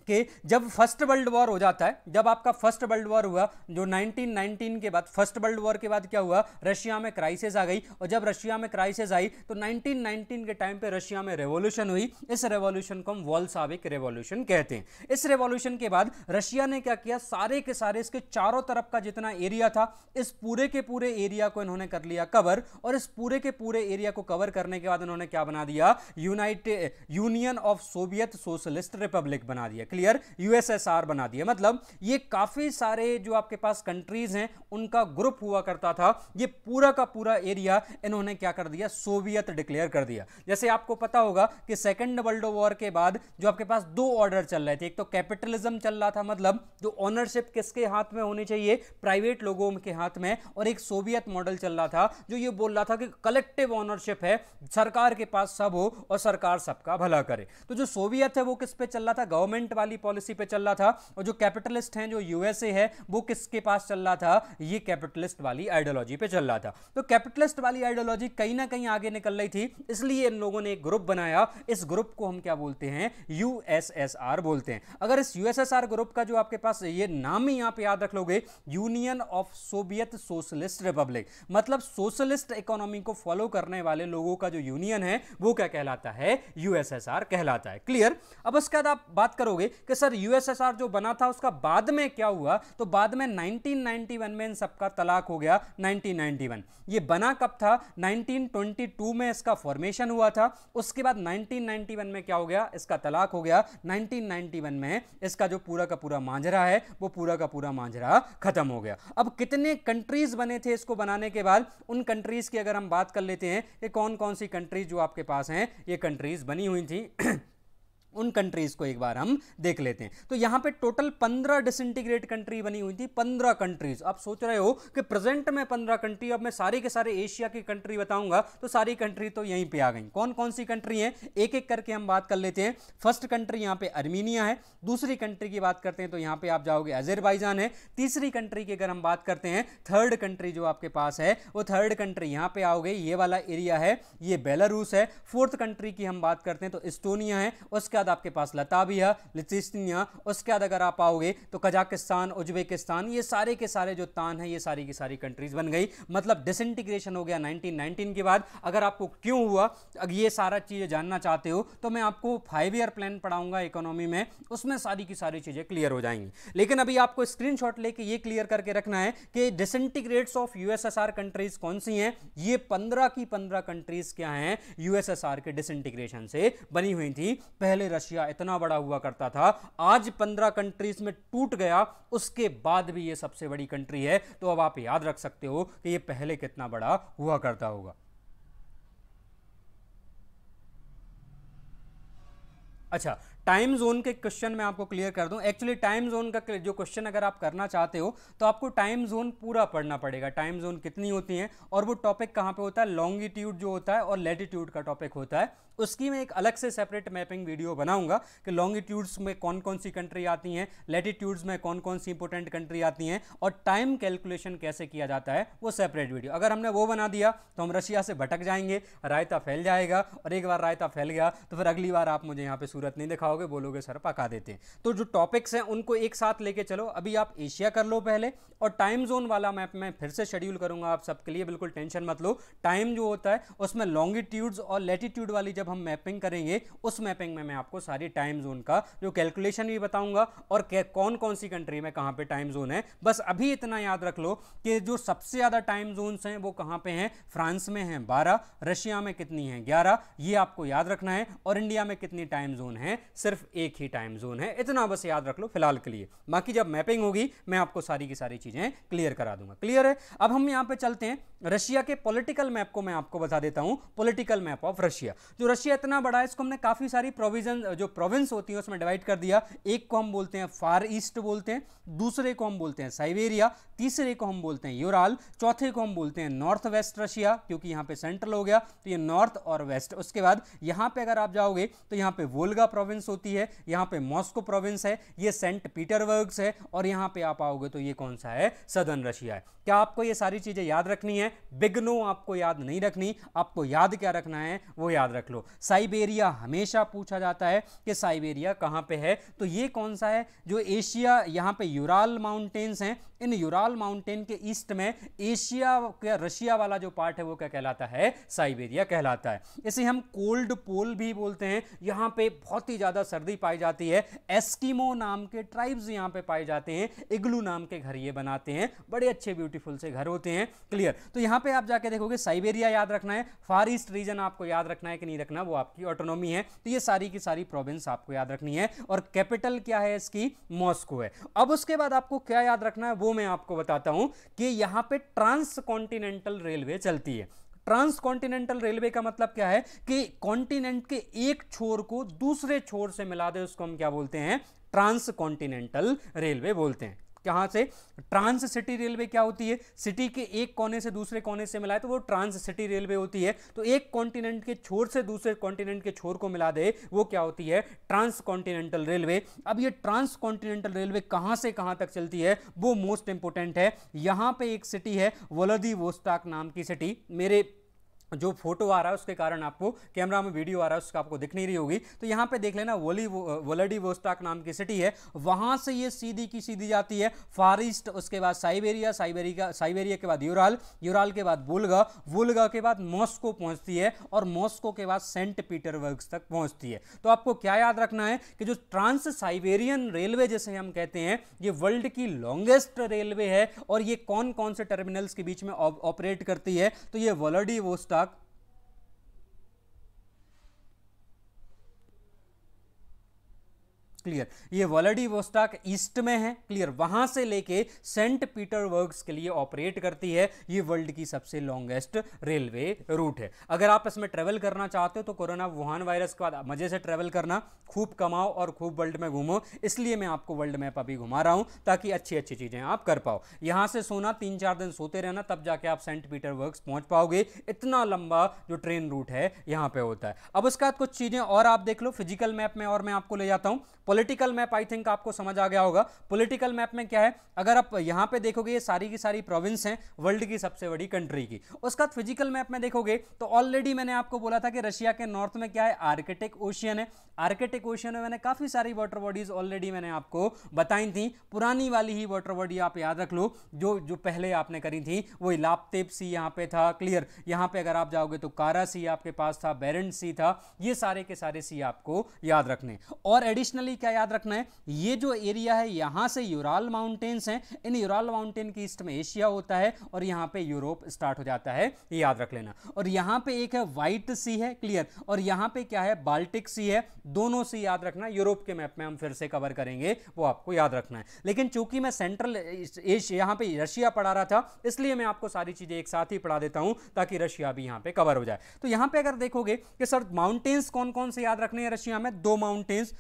कि जब फर्स्ट वर्ल्ड वॉर हो जाता है जब आपका फर्स्ट वर्ल्ड वॉर हुआ जो 1919 के बाद फर्स्ट वर्ल्ड वॉर के बाद क्या हुआ रशिया में क्राइसिस आ गई और जब रशिया में क्राइसिस आई तो 1919 के टाइम पे रशिया में रेवोल्यूशन हुई इस रेवोल्यूशन को हम वॉल्साविक रेवोल्यूशन कहते हैं इस रेवोल्यूशन के बाद रशिया ने क्या किया सारे के सारे इसके चारों तरफ का जितना एरिया था इस पूरे के पूरे एरिया को इन्होंने कर लिया कवर और इस पूरे के पूरे एरिया को कवर करने के बाद इन्होंने क्या बना दिया united union of soviet socialist republic बना दिया न्यूक्लियर यूएसएसआर बना दिया मतलब ये काफ़ी सारे जो आपके पास कंट्रीज हैं उनका ग्रुप हुआ करता था ये पूरा का पूरा एरिया इन्होंने क्या कर दिया सोवियत डिक्लेयर कर दिया जैसे आपको पता होगा कि सेकेंड वर्ल्ड वॉर के बाद जो आपके पास दो ऑर्डर चल रहे थे एक तो कैपिटलिज्म चल रहा था मतलब जो ऑनरशिप किसके हाथ में होनी चाहिए प्राइवेट लोगों के हाथ में और एक सोवियत मॉडल चल रहा था जो ये बोल रहा था कि कलेक्टिव ऑनरशिप है सरकार के पास सब हो और सरकार सबका भला करे तो जो सोवियत है वो किस पे चल रहा था गवर्नमेंट वाली पॉलिसी पे चल रहा था और जो कैपिटलिस्ट हैं जो यूएसए है वो किसके पास चल रहा था ये कैपिटलिस्ट वाली आइडियोलॉजी पे चल रहा था तो कैपिटलिस्ट वाली आइडियोलॉजी कहीं ना कहीं आगे निकल रही थी इसलिए इन लोगों ने एक ग्रुप बनाया इस ग्रुप को हम क्या बोलते हैं यूएसएसआर बोलते हैं अगर इस यूएसएसआर ग्रुप का जो आपके पास ये नाम ही यहाँ पे याद रख लोगे union of soviet socialist republic मतलब सोशलिस्ट इकोनॉमी को फॉलो करने वाले लोगों का जो यूनियन है वो क्या कहलाता है यूएसएसआर कहलाता है क्लियर अब उसके बाद आप बात करोगे कि सर यूएसएसआर जो बना था उसका बाद में क्या हुआ तो बाद में 1991 में इन सबका तलाक हो गया 1991 ये बना कब था 1922 में इसका फॉर्मेशन हुआ था उसके बाद 1991 में क्या हो गया इसका तलाक हो गया 1991 में इसका जो पूरा का पूरा मांझरा है वो पूरा का पूरा मांझरा खत्म हो गया अब कितने कंट्रीज बने थे इसको बनाने के बाद उन कंट्रीज की अगर हम बात कर लेते हैं ये कौन कौन सी कंट्रीज जो आपके पास हैं ये कंट्रीज बनी हुई थी उन कंट्रीज़ को एक बार हम देख लेते हैं तो यहां पे टोटल पंद्रह डिसइंटीग्रेट कंट्री बनी हुई थी पंद्रह कंट्रीज आप सोच रहे हो कि प्रेजेंट में पंद्रह कंट्री अब मैं सारी के सारे एशिया की कंट्री बताऊंगा तो सारी कंट्री तो यहीं पे आ गई कौन कौन सी कंट्री है एक एक करके हम बात कर लेते हैं फर्स्ट कंट्री यहाँ पे अर्मीनिया है दूसरी कंट्री की बात करते हैं तो यहाँ पे आप जाओगे अजरबैजान है तीसरी कंट्री की अगर हम बात करते हैं थर्ड कंट्री जो आपके पास है वो थर्ड कंट्री यहाँ पे आओगे ये वाला एरिया है ये बेलारूस है फोर्थ कंट्री की हम बात करते हैं तो इस्टोनिया है उसके बाद आपके पास लताविया लिथिस्निया उसके बाद अगर आप आओगे तो कजाकिस्तान उज्बेकिस्तान ये सारे के सारे जो तान है ये सारी की सारी कंट्रीज बन गई मतलब डिसइंटीग्रेशन हो गया 1919 के बाद अगर आपको क्यों हुआ अगर ये सारा चीज़ें जानना चाहते हो तो मैं आपको फाइव ईयर प्लान पढ़ाऊंगा इकोनॉमी में उसमें सारी की सारी चीज़ें क्लियर हो जाएंगी लेकिन अभी आपको स्क्रीन लेके ये क्लियर करके रखना है कि डिसइंटीग्रेट्स ऑफ यूएसएसआर कंट्रीज कौन सी हैं ये पंद्रह की पंद्रह कंट्रीज क्या हैं यूएसएसआर के डिसइंटीग्रेशन से बनी हुई थी पहले रशिया इतना बड़ा हुआ करता था आज पंद्रह कंट्रीज में टूट गया उसके बाद भी ये सबसे बड़ी कंट्री है तो अब आप याद रख सकते हो कि ये पहले कितना बड़ा हुआ करता होगा अच्छा टाइम जोन के क्वेश्चन में आपको क्लियर कर दूं एक्चुअली टाइम जोन का जो क्वेश्चन अगर आप करना चाहते हो तो आपको टाइम जोन पूरा पढ़ना पड़ेगा टाइम जोन कितनी होती है और वो टॉपिक कहाँ पे होता है लॉन्गिट्यूड जो होता है और लेटिट्यूड का टॉपिक होता है उसकी मैं एक अलग से सेपरेट मैपिंग वीडियो बनाऊंगा कि लॉन्गिट्यूड्स में कौन कौन सी कंट्री आती हैं लेटीट्यूड्स में कौन कौन सी इंपॉर्टेंट कंट्री आती हैं और टाइम कैलकुलेशन कैसे किया जाता है वो सेपरेट वीडियो अगर हमने वो बना दिया तो हम रशिया से भटक जाएंगे रायता फैल जाएगा और एक बार रायता फैल गया तो फिर अगली बार आप मुझे यहाँ पर सूरत नहीं दिखाओगे बोलोगे सर पका देते हैं तो जो टॉपिक्स हैं उनको एक साथ लेके चलो अभी आप एशिया कर लो पहले और टाइम जोन वाला मैप मैं फिर से शेड्यूल करूंगा आप सबके लिए बिल्कुल टेंशन मत लो टाइम जो होता है उसमें लॉन्गिट्यूड्स और लेटीट्यूड वाली जब जब हम मैपिंग करेंगे उस मैपिंग में मैं आपको सारी टाइम जोन का जो कैलकुलेशन भी बताऊंगा और कौन कौन सी कंट्री में कहाँ पे टाइम जोन है बस अभी इतना याद रख लो कि जो सबसे ज़्यादा टाइम जोन्स हैं वो कहाँ पे हैं फ्रांस में हैं बारह रशिया में कितनी हैं ग्यारह ये आपको याद रखना है और इंडिया में कितनी टाइम जोन है सिर्फ एक ही टाइम जोन है इतना बस याद रख लो फिलहाल के लिए बाकी जब मैपिंग होगी मैं आपको सारी की सारी चीज़ें क्लियर करा दूंगा क्लियर है अब हम यहाँ पे चलते हैं रशिया के पॉलिटिकल मैप को मैं आपको बता देता हूँ पॉलिटिकल मैप ऑफ रशिया जो रशिया इतना बड़ा है इसको हमने काफ़ी सारी प्रोविजन जो प्रोविंस होती है उसमें डिवाइड कर दिया एक को हम बोलते हैं फार ईस्ट बोलते हैं दूसरे को हम बोलते हैं साइबेरिया तीसरे को हम बोलते हैं यूराल चौथे को हम बोलते हैं नॉर्थ वेस्ट रशिया क्योंकि यहाँ पे सेंट्रल हो गया तो ये नॉर्थ और वेस्ट उसके बाद यहाँ पे अगर आप जाओगे तो यहाँ पे वोल्गा प्रोविंस होती है यहाँ पे मॉस्को प्रोविंस है ये सेंट पीटरबर्ग्स है और यहाँ पर आप आओगे तो ये कौन सा है सदर्न रशिया है क्या आपको ये सारी चीज़ें याद रखनी है बिग नो आपको याद नहीं रखनी आपको याद क्या रखना है वो याद रख लो साइबेरिया हमेशा पूछा जाता है कि साइबेरिया कहाँ पे है तो ये कौन सा है जो एशिया यहाँ पे यूराल माउंटेन्स हैं इन यूराल माउंटेन के ईस्ट में एशिया का रशिया वाला जो पार्ट है वो क्या कहलाता है साइबेरिया कहलाता है इसे हम कोल्ड पोल भी बोलते हैं यहाँ पे बहुत ही ज़्यादा सर्दी पाई जाती है एस्किमो नाम के ट्राइब्स यहाँ पे पाए जाते हैं इग्लू नाम के घर ये बनाते हैं बड़े अच्छे ब्यूटीफुल से घर होते हैं क्लियर तो यहाँ पे आप जाके देखोगे साइबेरिया याद रखना है फार ईस्ट रीजन आपको याद रखना है कि नहीं रखना रखना वो आपकी ऑटोनॉमी है तो ये सारी की सारी प्रोविंस आपको याद रखनी है और कैपिटल क्या है इसकी मॉस्को है अब उसके बाद आपको क्या याद रखना है वो मैं आपको बताता हूँ कि यहाँ पर ट्रांस कॉन्टिनेंटल रेलवे चलती है ट्रांस कॉन्टिनेंटल रेलवे का मतलब क्या है कि कॉन्टिनेंट के एक छोर को दूसरे छोर से मिला दे उसको हम क्या बोलते हैं ट्रांस कॉन्टिनेंटल रेलवे बोलते हैं कहाँ से ट्रांस सिटी रेलवे क्या होती है सिटी के एक कोने से दूसरे कोने से मिलाए तो वो ट्रांस सिटी रेलवे होती है तो एक कॉन्टिनेंट के छोर से दूसरे कॉन्टिनेंट के छोर को मिला दे वो क्या होती है ट्रांस कॉन्टिनेंटल रेलवे अब ये ट्रांस कॉन्टिनेंटल रेलवे कहाँ से कहाँ तक चलती है वो मोस्ट इंपॉर्टेंट है यहाँ पे एक सिटी है वलदी वोस्टाक नाम की सिटी मेरे जो फोटो आ रहा है उसके कारण आपको कैमरा में वीडियो आ रहा है उसका आपको दिख नहीं रही होगी तो यहाँ पे देख लेना वोली वोलडी वोस्टाक नाम की सिटी है वहाँ से ये सीधी की सीधी जाती है फार ईस्ट उसके बाद साइबेरिया साइबेरिया साइबेरिया के बाद यूराल यूराल के बाद वुलगा वुलगा के बाद मॉस्को पहुँचती है और मॉस्को के बाद सेंट पीटरबर्ग तक पहुँचती है तो आपको क्या याद रखना है कि जो ट्रांस साइबेरियन रेलवे जैसे हम कहते हैं ये वर्ल्ड की लॉन्गेस्ट रेलवे है और ये कौन कौन से टर्मिनल्स के बीच में ऑपरेट करती है तो ये वोलडी वोस्टाक क्लियर ये वलाडिवोस्टॉक ईस्ट में है क्लियर वहां से लेके सेंट पीटरबर्ग्स के लिए ऑपरेट करती है ये वर्ल्ड की सबसे लॉन्गेस्ट रेलवे रूट है अगर आप इसमें ट्रेवल करना चाहते हो तो कोरोना वुहान वायरस के बाद मजे से ट्रेवल करना खूब कमाओ और खूब वर्ल्ड में घूमो इसलिए मैं आपको वर्ल्ड मैप अभी घुमा रहा हूं ताकि अच्छी अच्छी चीज़ें आप कर पाओ यहां से सोना तीन चार दिन सोते रहना तब जाके आप सेंट पीटर वर्क पहुंच पाओगे इतना लंबा जो ट्रेन रूट है यहां पर होता है अब उसके बाद कुछ चीज़ें और आप देख लो फिजिकल मैप में और मैं आपको ले जाता हूँ पॉलिटिकल मैप आई थिंक आपको समझ आ गया होगा पॉलिटिकल मैप में क्या है अगर आप यहां पे देखोगे ये सारी की सारी प्रोविंस हैं वर्ल्ड की सबसे बड़ी कंट्री की उसके बाद फिजिकल मैप में देखोगे तो ऑलरेडी मैंने आपको बोला था कि रशिया के नॉर्थ में क्या है आर्किटिक ओशियन है आर्किटिक ओशियन में मैंने काफ़ी सारी वाटर बॉडीज़ ऑलरेडी मैंने आपको बताई थी पुरानी वाली ही वाटर बॉडी आप याद रख लो जो जो पहले आपने करी थी वो इलाप्तेप सी यहाँ पे था क्लियर यहाँ पे अगर आप जाओगे तो कारा सी आपके पास था बेरेंट सी था ये सारे के सारे सी आपको याद रखने और एडिशनली क्या याद रखना है ये जो एरिया है यहाँ से यूराल माउंटेन्स हैं इन यूराल माउंटेन के ईस्ट में एशिया होता है और यहाँ पे यूरोप स्टार्ट हो जाता है याद रख लेना और यहाँ पे एक है वाइट सी है क्लियर और यहाँ पे क्या है बाल्टिक सी है दोनों सी याद रखना यूरोप के मैप में हम फिर से कवर करेंगे वो आपको याद रखना है लेकिन चूंकि मैं सेंट्रल एशिया यहाँ पे रशिया पढ़ा रहा था इसलिए मैं आपको सारी चीज़ें एक साथ ही पढ़ा देता हूँ ताकि रशिया भी यहाँ पे कवर हो जाए तो यहाँ पे अगर देखोगे कि सर माउंटेन्स कौन कौन से याद रखने हैं रशिया में दो माउंटेन्स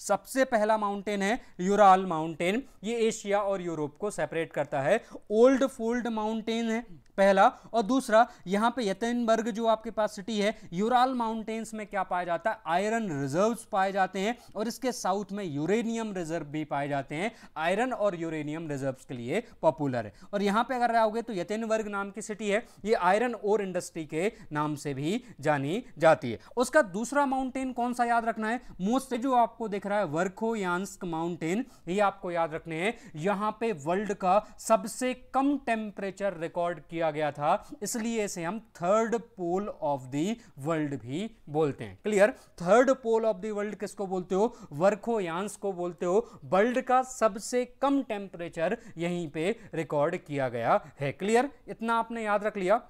सबसे पहला माउंटेन है यूराल माउंटेन ये एशिया और यूरोप को सेपरेट करता है ओल्ड फोल्ड माउंटेन है पहला और दूसरा यहाँ पे यतेनबर्ग जो आपके पास सिटी है यूराल माउंटेन्स में क्या पाया जाता है आयरन रिजर्व्स पाए जाते हैं और इसके साउथ में यूरेनियम रिजर्व भी पाए जाते हैं आयरन और यूरेनियम रिजर्व्स के लिए पॉपुलर है और यहाँ पे अगर आओगे तो यतेनबर्ग नाम की सिटी है ये आयरन और इंडस्ट्री के नाम से भी जानी जाती है उसका दूसरा माउंटेन कौन सा याद रखना है मोस्ट जो आपको देखा रहा है वर्खोयांस्क माउंटेन ये आपको याद रखने हैं यहाँ पे वर्ल्ड का सबसे कम टेम्परेचर रिकॉर्ड किया गया था इसलिए इसे हम third pole of the world भी बोलते हैं clear third pole of the world किसको बोलते हो वर्खोयांस को बोलते हो वर्ल्ड का सबसे कम टेम्परेचर यहीं पे रिकॉर्ड किया गया है क्लियर इतना आपने याद रख लिया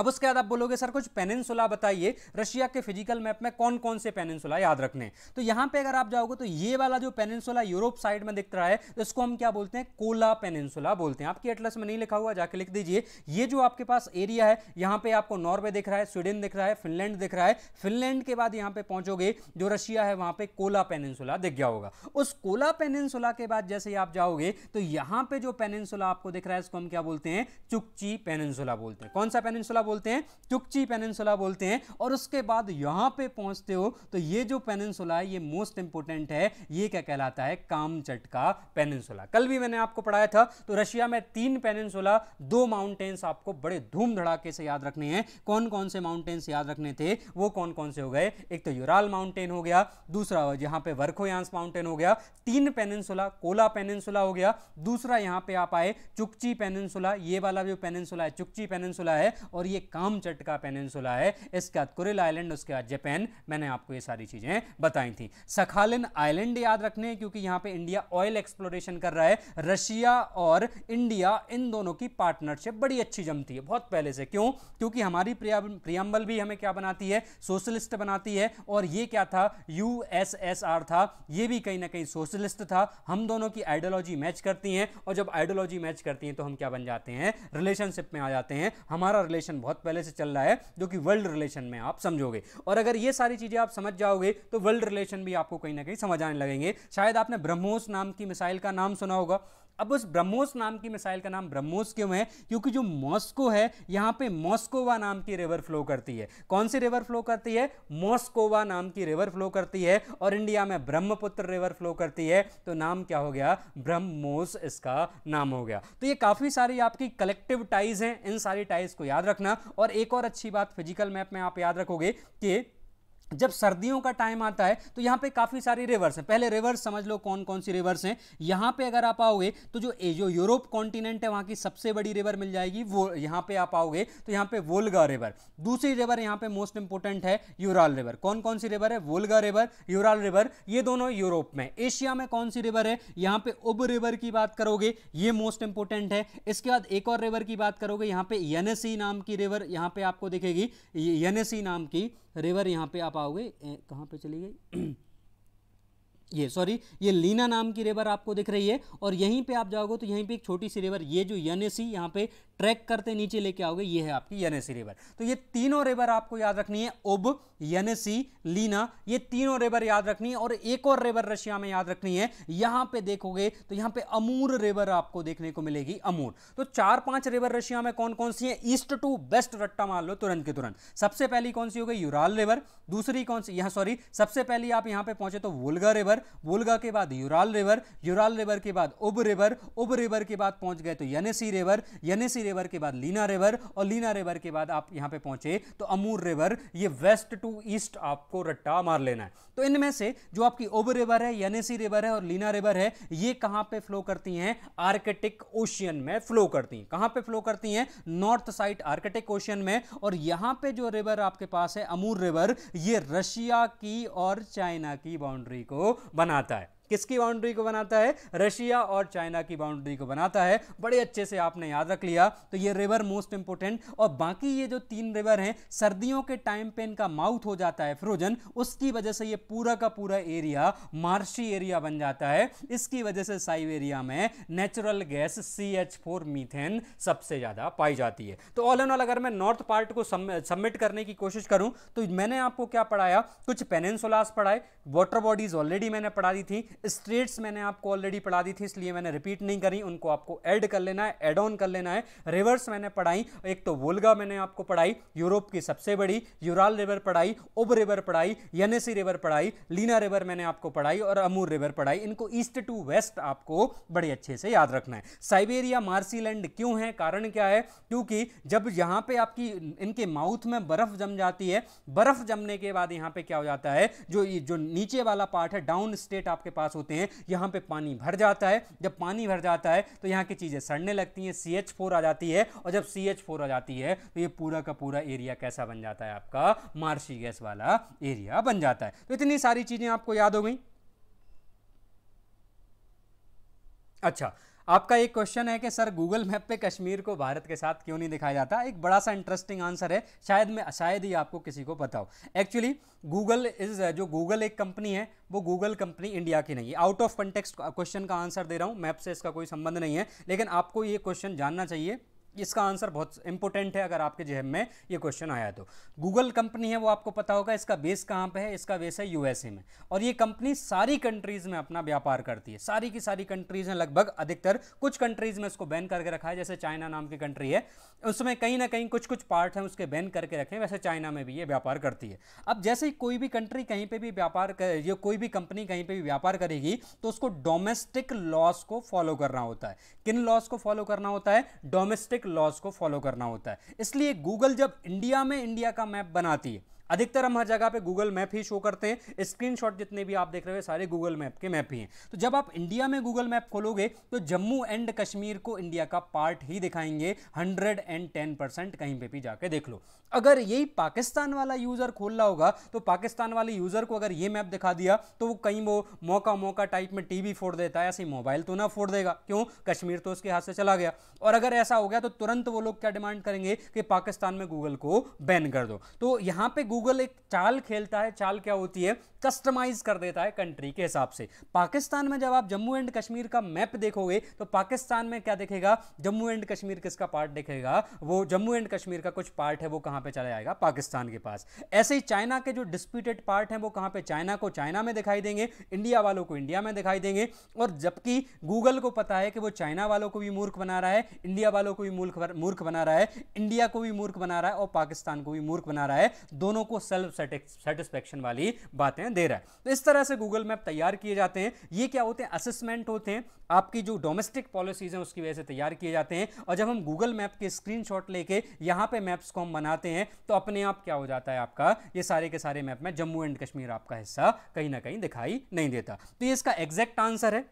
अब उसके बाद आप बोलोगे सर कुछ पेनेंसुला बताइए रशिया के फिजिकल मैप में कौन कौन से पेनेंसुला याद रखने तो यहाँ पे अगर आप जाओगे तो ये वाला जो पेनेंसुला यूरोप साइड में दिख रहा है इसको हम क्या बोलते हैं कोला पेनेंसुला बोलते हैं आपके एटलस में नहीं लिखा हुआ जाके लिख दीजिए ये जो आपके पास एरिया है यहाँ पे आपको नॉर्वे दिख रहा है स्वीडन दिख रहा है फिनलैंड दिख रहा है फिनलैंड के बाद यहाँ पे पहुंचोगे जो रशिया है वहाँ पे कोला पेनेंसुला दिख गया होगा उस कोला पेनेंसुला के बाद जैसे ही आप जाओगे तो यहाँ पे जो पेनेंसुला आपको दिख रहा है इसको हम क्या बोलते हैं चुकची पेनेंसुला बोलते हैं कौन सा पेनेंसुला बोलते हैं चुकची पेनेंसुला बोलते हैं और उसके बाद यहाँ पे पहुँचते हो तो ये जो पेनेंसुला है ये मोस्ट इंपॉर्टेंट है ये क्या कहलाता है कामचट का पेनेंसुला कल भी मैंने आपको पढ़ाया था तो रशिया में तीन पेनेंसुला दो माउंटेन्स आपको बड़े धूम धड़ाके से याद रखने हैं कौन कौन से माउंटेन्स याद रखने थे वो कौन कौन से हो गए एक तो यूराल माउंटेन हो गया दूसरा यहाँ पे वर्खोयांस माउंटेन हो गया तीन पेनेंसुला कोला पेनेंसुला हो गया दूसरा यहाँ पे आप आए चुकची पेनेंसुला ये वाला जो पेनेंसुला है चुकची पेनेंसुला है और ये ये काम चटका पेनेंसुला है इसके बाद कुरिल आइलैंड उसके बाद जापान मैंने आपको ये सारी चीज़ें बताई थी सखालिन आइलैंड याद रखने हैं क्योंकि यहां पे इंडिया ऑयल एक्सप्लोरेशन कर रहा है रशिया और इंडिया इन दोनों की पार्टनरशिप बड़ी अच्छी जमती है बहुत पहले से क्यों क्योंकि हमारी प्रियम्बल भी हमें क्या बनाती है सोशलिस्ट बनाती है और ये क्या था यूएसएसआर था ये भी कहीं ना कहीं सोशलिस्ट था हम दोनों की आइडियोलॉजी मैच करती हैं और जब आइडियोलॉजी मैच करती हैं तो हम क्या बन जाते हैं रिलेशनशिप में आ जाते हैं हमारा रिलेशन बहुत पहले से चल रहा है जो कि वर्ल्ड रिलेशन में आप समझोगे और अगर ये सारी चीज़ें आप समझ जाओगे तो वर्ल्ड रिलेशन भी आपको कहीं ना कहीं समझ आने लगेंगे शायद आपने ब्रह्मोस नाम की मिसाइल का नाम सुना होगा अब उस ब्रह्मोस नाम की मिसाइल का नाम ब्रह्मोस क्यों है क्योंकि जो मॉस्को है यहां पे मॉस्कोवा नाम की रिवर फ्लो करती है कौन सी रिवर फ्लो करती है मॉस्कोवा नाम की रिवर फ्लो करती है और इंडिया में ब्रह्मपुत्र रिवर फ्लो करती है तो नाम क्या हो गया ब्रह्मोस इसका नाम हो गया तो ये काफ़ी सारी आपकी कलेक्टिव टाइज हैं इन सारी टाइज को याद रखना रखना और एक और अच्छी बात फिजिकल मैप में आप याद रखोगे कि जब सर्दियों का टाइम आता है तो यहाँ पे काफ़ी सारी रिवर्स हैं पहले रिवर्स समझ लो कौन कौन सी रिवर्स हैं यहाँ पे अगर आप आओगे तो जो जो यूरोप कॉन्टिनेंट है वहाँ की सबसे बड़ी रिवर मिल जाएगी वो यहाँ पे आप आओगे तो यहाँ पे वोल्गा रिवर दूसरी रिवर यहाँ पे मोस्ट इंपॉर्टेंट है यूराल रिवर कौन कौन सी रिवर है वोल्गा रिवर यूराल रिवर ये दोनों यूरोप में एशिया में कौन सी रिवर है यहाँ पे उब रिवर की बात करोगे ये मोस्ट इंपॉर्टेंट है इसके बाद एक और रिवर की बात करोगे यहाँ पे यनसी नाम की रिवर यहाँ पे आपको दिखेगी यनसी नाम की रिवर यहाँ पे आप आओगे कहाँ पे चली गई ये सॉरी ये लीना नाम की रेबर आपको दिख रही है और यहीं पे आप जाओगे तो यहीं पे एक छोटी सी रेबर ये जो यन सी यहाँ पे ट्रैक करते नीचे लेके आओगे ये है आपकी यन सी रेबर तो ये तीनों रेबर आपको याद रखनी है ओब यन सी लीना ये तीनों रेबर याद रखनी है और एक और रेबर रशिया में याद रखनी है यहाँ पे देखोगे तो यहाँ पे अमूर रेबर आपको देखने को मिलेगी अमूर तो चार पांच रेबर रशिया में कौन कौन सी है ईस्ट टू वेस्ट रट्टा मान लो तुरंत के तुरंत सबसे पहली कौन सी हो गई यूराल रेबर दूसरी कौन सी यहाँ सॉरी सबसे पहली आप यहाँ पे पहुंचे तो वुलगा रेबर रिवर वोल्गा के बाद यूराल रिवर यूराल रिवर के बाद उब रिवर उब रिवर के बाद पहुंच गए तो यनेसी रिवर यनेसी रिवर के बाद लीना रिवर और लीना रिवर के बाद आप यहां पे पहुंचे तो अमूर रिवर ये वेस्ट टू ईस्ट आपको रट्टा मार लेना है तो इनमें से जो आपकी ओब रिवर है यनेसी रिवर है और लीना रिवर है ये कहां पर फ्लो करती हैं आर्कटिक ओशियन में फ्लो करती हैं कहां पर फ्लो करती हैं नॉर्थ साइड आर्कटिक ओशियन में और यहां पर जो रिवर आपके पास है अमूर रिवर ये रशिया की और चाइना की बाउंड्री को बनाता है किसकी बाउंड्री को बनाता है रशिया और चाइना की बाउंड्री को बनाता है बड़े अच्छे से आपने याद रख लिया तो ये रिवर मोस्ट इंपोर्टेंट और बाकी ये जो तीन रिवर हैं सर्दियों के टाइम पे इनका माउथ हो जाता है फ्रोजन उसकी वजह से ये पूरा का पूरा एरिया मार्शी एरिया बन जाता है इसकी वजह से साइबेरिया में natural gas C H four methane सबसे ज़्यादा पाई जाती है तो ऑल एंड ऑल अगर मैं नॉर्थ पार्ट को सबमिट करने की कोशिश करूँ तो मैंने आपको क्या पढ़ाया कुछ पेनेंसोलास पढ़ाए वाटर बॉडीज ऑलरेडी मैंने पढ़ा दी थी स्ट्रेट्स मैंने आपको ऑलरेडी पढ़ा दी थी इसलिए मैंने रिपीट नहीं करी उनको आपको ऐड कर लेना है एड ऑन कर लेना है रिवर्स मैंने पढ़ाई एक तो वोल्गा मैंने आपको पढ़ाई यूरोप की सबसे बड़ी यूराल रिवर पढ़ाई उब रिवर पढ़ाई यनेसी रिवर पढ़ाई लीना रिवर मैंने आपको पढ़ाई और अमूर रिवर पढ़ाई इनको ईस्ट टू वेस्ट आपको बड़े अच्छे से याद रखना है साइबेरिया मार्सीलैंड क्यों है कारण क्या है क्योंकि जब यहाँ पर आपकी इनके माउथ में बर्फ जम जाती है बर्फ जमने के बाद यहाँ पे क्या हो जाता है जो जो नीचे वाला पार्ट है डाउन स्टेट आपके पास पास होते हैं यहाँ पे पानी भर जाता है जब पानी भर जाता है तो यहाँ की चीज़ें सड़ने लगती हैं सी एच फोर आ जाती है और जब सी एच फोर आ जाती है तो ये पूरा का पूरा एरिया कैसा बन जाता है आपका मार्शी गैस वाला एरिया बन जाता है तो इतनी सारी चीज़ें आपको याद हो गई अच्छा आपका एक क्वेश्चन है कि सर गूगल मैप पे कश्मीर को भारत के साथ क्यों नहीं दिखाया जाता एक बड़ा सा इंटरेस्टिंग आंसर है शायद मैं शायद ही आपको किसी को पता हो एक्चुअली गूगल इज जो गूगल एक कंपनी है वो गूगल कंपनी इंडिया की नहीं है आउट ऑफ कंटेक्सट क्वेश्चन का आंसर दे रहा हूँ मैप से इसका कोई संबंध नहीं है लेकिन आपको ये क्वेश्चन जानना चाहिए इसका आंसर बहुत इंपॉर्टेंट है अगर आपके जहन में ये क्वेश्चन आया तो गूगल कंपनी है वो आपको पता होगा इसका बेस कहाँ पे है इसका बेस है यूएसए में और ये कंपनी सारी कंट्रीज़ में अपना व्यापार करती है सारी की सारी कंट्रीज़ हैं लगभग अधिकतर कुछ कंट्रीज़ में इसको बैन करके रखा है जैसे चाइना नाम की कंट्री है उसमें कहीं ना कहीं कुछ कुछ पार्ट हैं उसके बैन करके रखे हैं वैसे चाइना में भी ये व्यापार करती है अब जैसे ही कोई भी कंट्री कहीं पर भी व्यापार कर कोई भी कंपनी कहीं पर भी व्यापार करेगी तो उसको डोमेस्टिक लॉस को फॉलो करना होता है किन लॉस को फॉलो करना होता है डोमेस्टिक लॉज को फॉलो करना होता है इसलिए गूगल जब इंडिया में इंडिया का मैप बनाती है अधिकतर हम हर जगह पे गूगल मैप ही शो करते हैं स्क्रीनशॉट जितने भी आप देख रहे हो सारे गूगल मैप के मैप ही हैं तो जब आप इंडिया में गूगल मैप खोलोगे तो जम्मू एंड कश्मीर को इंडिया का पार्ट ही दिखाएंगे हंड्रेड एंड टेन परसेंट कहीं पर भी जाके देख लो अगर यही पाकिस्तान वाला यूज़र खोल रहा होगा तो पाकिस्तान वाले यूज़र को अगर ये मैप दिखा दिया तो वो कहीं वो मौका मौका टाइप में टीवी फोड़ देता है ऐसे ही मोबाइल तो ना फोड़ देगा क्यों कश्मीर तो उसके हाथ से चला गया और अगर ऐसा हो गया तो तुरंत वो लोग क्या डिमांड करेंगे कि पाकिस्तान में गूगल को बैन कर दो तो यहाँ पे गूगल एक चाल खेलता है चाल क्या होती है कस्टमाइज कर देता है कंट्री के हिसाब से पाकिस्तान में जब आप जम्मू एंड कश्मीर का मैप देखोगे तो पाकिस्तान में क्या देखेगा जम्मू एंड कश्मीर किसका पार्ट देखेगा वो जम्मू एंड कश्मीर का कुछ पार्ट है वो कहां पे चला जाएगा पाकिस्तान के पास ऐसे ही चाइना के जो डिस्प्यूटेड पार्ट हैं वो कहां पे चाइना को चाइना में दिखाई देंगे इंडिया वालों को इंडिया में दिखाई देंगे और जबकि गूगल को पता है कि वो चाइना वालों को भी मूर्ख बना रहा है इंडिया वालों को भी मूर्ख बना रहा है इंडिया को भी मूर्ख बना रहा है और पाकिस्तान को भी मूर्ख बना रहा है दोनों को सेल्फ सेटिस्फेक्शन वाली बातें दे रहा है तो इस तरह से गूगल मैप तैयार किए जाते हैं ये क्या होते हैं असेसमेंट होते हैं आपकी जो डोमेस्टिक पॉलिसीज हैं उसकी वजह से तैयार किए जाते हैं और जब हम गूगल मैप के स्क्रीनशॉट लेके यहाँ पे मैप्स को हम बनाते हैं तो अपने आप क्या हो जाता है आपका ये सारे के सारे मैप में जम्मू एंड कश्मीर आपका हिस्सा कहीं ना कहीं दिखाई नहीं देता तो ये इसका एग्जैक्ट आंसर है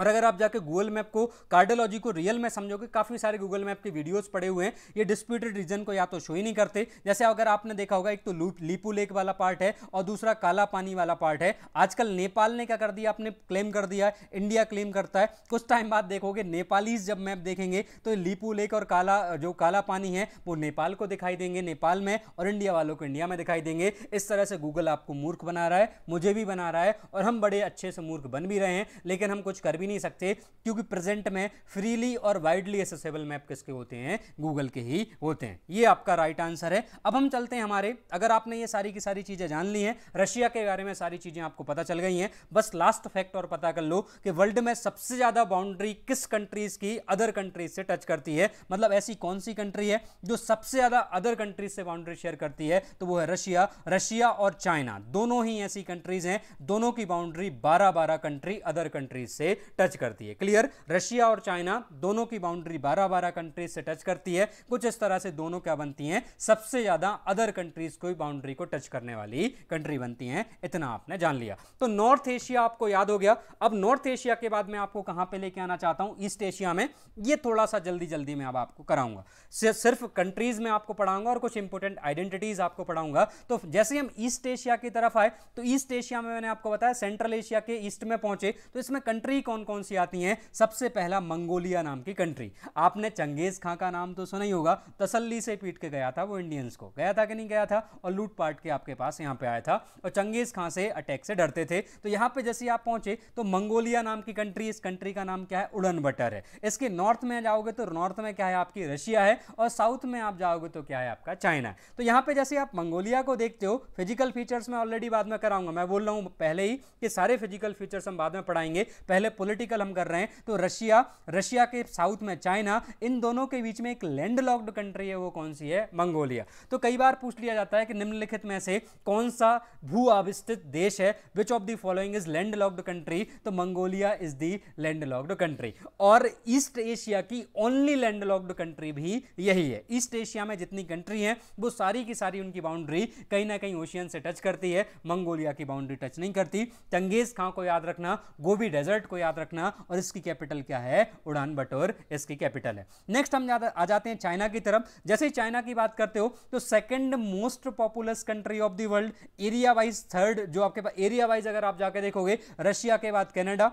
और अगर आप जाके गूगल मैप को कार्डियोलॉजी को रियल में समझोगे काफ़ी सारे गूगल मैप के वीडियोस पड़े हुए हैं ये डिस्प्यूटेड रीजन को या तो शो ही नहीं करते जैसे अगर आपने देखा होगा एक तो लीपू लेक वाला पार्ट है और दूसरा काला पानी वाला पार्ट है आजकल नेपाल ने क्या कर दिया आपने क्लेम कर दिया इंडिया क्लेम करता है कुछ टाइम बाद देखोगे नेपालीज जब मैप देखेंगे तो लीपू लेक और काला जो काला पानी है वो नेपाल को दिखाई देंगे नेपाल में और इंडिया वालों को इंडिया में दिखाई देंगे इस तरह से गूगल आपको मूर्ख बना रहा है मुझे भी बना रहा है और हम बड़े अच्छे से मूर्ख बन भी रहे हैं लेकिन हम कुछ कर भी नहीं सकते क्योंकि प्रेजेंट में फ्रीली और वाइडली एसेसेबल मैप किसके होते हैं गूगल के ही होते हैं ये आपका राइट आंसर है अब हम चलते हैं हमारे अगर आपने ये सारी की सारी चीज़ें जान ली हैं रशिया के बारे में सारी चीज़ें आपको पता चल गई हैं बस लास्ट फैक्ट और पता कर लो कि वर्ल्ड में सबसे ज़्यादा बाउंड्री किस कंट्रीज़ की अदर कंट्रीज से टच करती है मतलब ऐसी कौन सी कंट्री है जो सबसे ज़्यादा अदर कंट्रीज से बाउंड्री शेयर करती है तो वो है रशिया रशिया और चाइना दोनों ही ऐसी कंट्रीज हैं दोनों की बाउंड्री बारह बारह कंट्री अदर कंट्रीज से टच करती है क्लियर रशिया और चाइना दोनों की बाउंड्री बारह बारह कंट्रीज से टच करती है कुछ इस तरह से दोनों क्या बनती हैं सबसे ज़्यादा अदर कंट्रीज को बाउंड्री को टच करने वाली कंट्री बनती हैं इतना आपने जान लिया तो नॉर्थ एशिया आपको याद हो गया अब नॉर्थ एशिया के बाद मैं आपको कहां पर लेके आना चाहता हूं ईस्ट एशिया में यह थोड़ा सा जल्दी जल्दी मैं अब आपको कराऊंगा सिर्फ कंट्रीज में आपको पढ़ाऊंगा और कुछ इंपोर्टेंट आइडेंटिटीज आपको पढ़ाऊंगा तो जैसे हम ईस्ट एशिया की तरफ आए तो ईस्ट एशिया में मैंने आपको बताया सेंट्रल एशिया के ईस्ट में पहुंचे तो इसमें कंट्री कौन कौन कौन सी आती हैं सबसे पहला मंगोलिया नाम की कंट्री आपने चंगेज़ खां का नाम तो सुना ही होगा तसल्ली से पीट के गया था वो इंडियंस को गया था कि नहीं गया था और लूटपाट के आपके पास यहाँ पे आया था और चंगेज़ खां से अटैक से डरते थे तो यहाँ पे जैसे आप पहुंचे तो मंगोलिया नाम की कंट्री इस कंट्री का नाम क्या है उड़न बटर है इसके नॉर्थ में जाओगे तो नॉर्थ में क्या है आपकी रशिया है और साउथ में आप जाओगे तो क्या है आपका चाइना तो यहाँ पे जैसे आप मंगोलिया को देखते हो फिजिकल फीचर्स में ऑलरेडी बाद में कराऊंगा मैं बोल रहा हूँ पहले ही कि सारे फिजिकल फीचर्स हम बाद में पढ़ाएंगे पहले पुलिस पॉलिटिकल हम कर रहे हैं तो रशिया रशिया के साउथ में चाइना इन दोनों के बीच में एक लैंड लॉक्ड कंट्री है वो कौन सी है मंगोलिया तो कई बार पूछ लिया जाता है कि निम्नलिखित में से कौन सा भू अवस्थित देश है which of the following is land locked country तो Mongolia is the land locked country और ईस्ट एशिया की ओनली लैंड लॉक्ड कंट्री भी यही है ईस्ट एशिया में जितनी कंट्री है वो सारी की सारी उनकी बाउंड्री कहीं ना कहीं ओशियन से टच करती है मंगोलिया की बाउंड्री टच नहीं करती तंगेज खां को याद रखना गोभी डेजर्ट को याद रखना और इसकी कैपिटल क्या है उड़ान बटोर इसकी कैपिटल है नेक्स्ट हम आ जाते हैं चाइना की तरफ जैसे ही चाइना की बात करते हो तो second most populous country of the world area wise third जो आपके पास एरिया वाइज अगर आप जाके देखोगे रशिया के बाद कैनेडा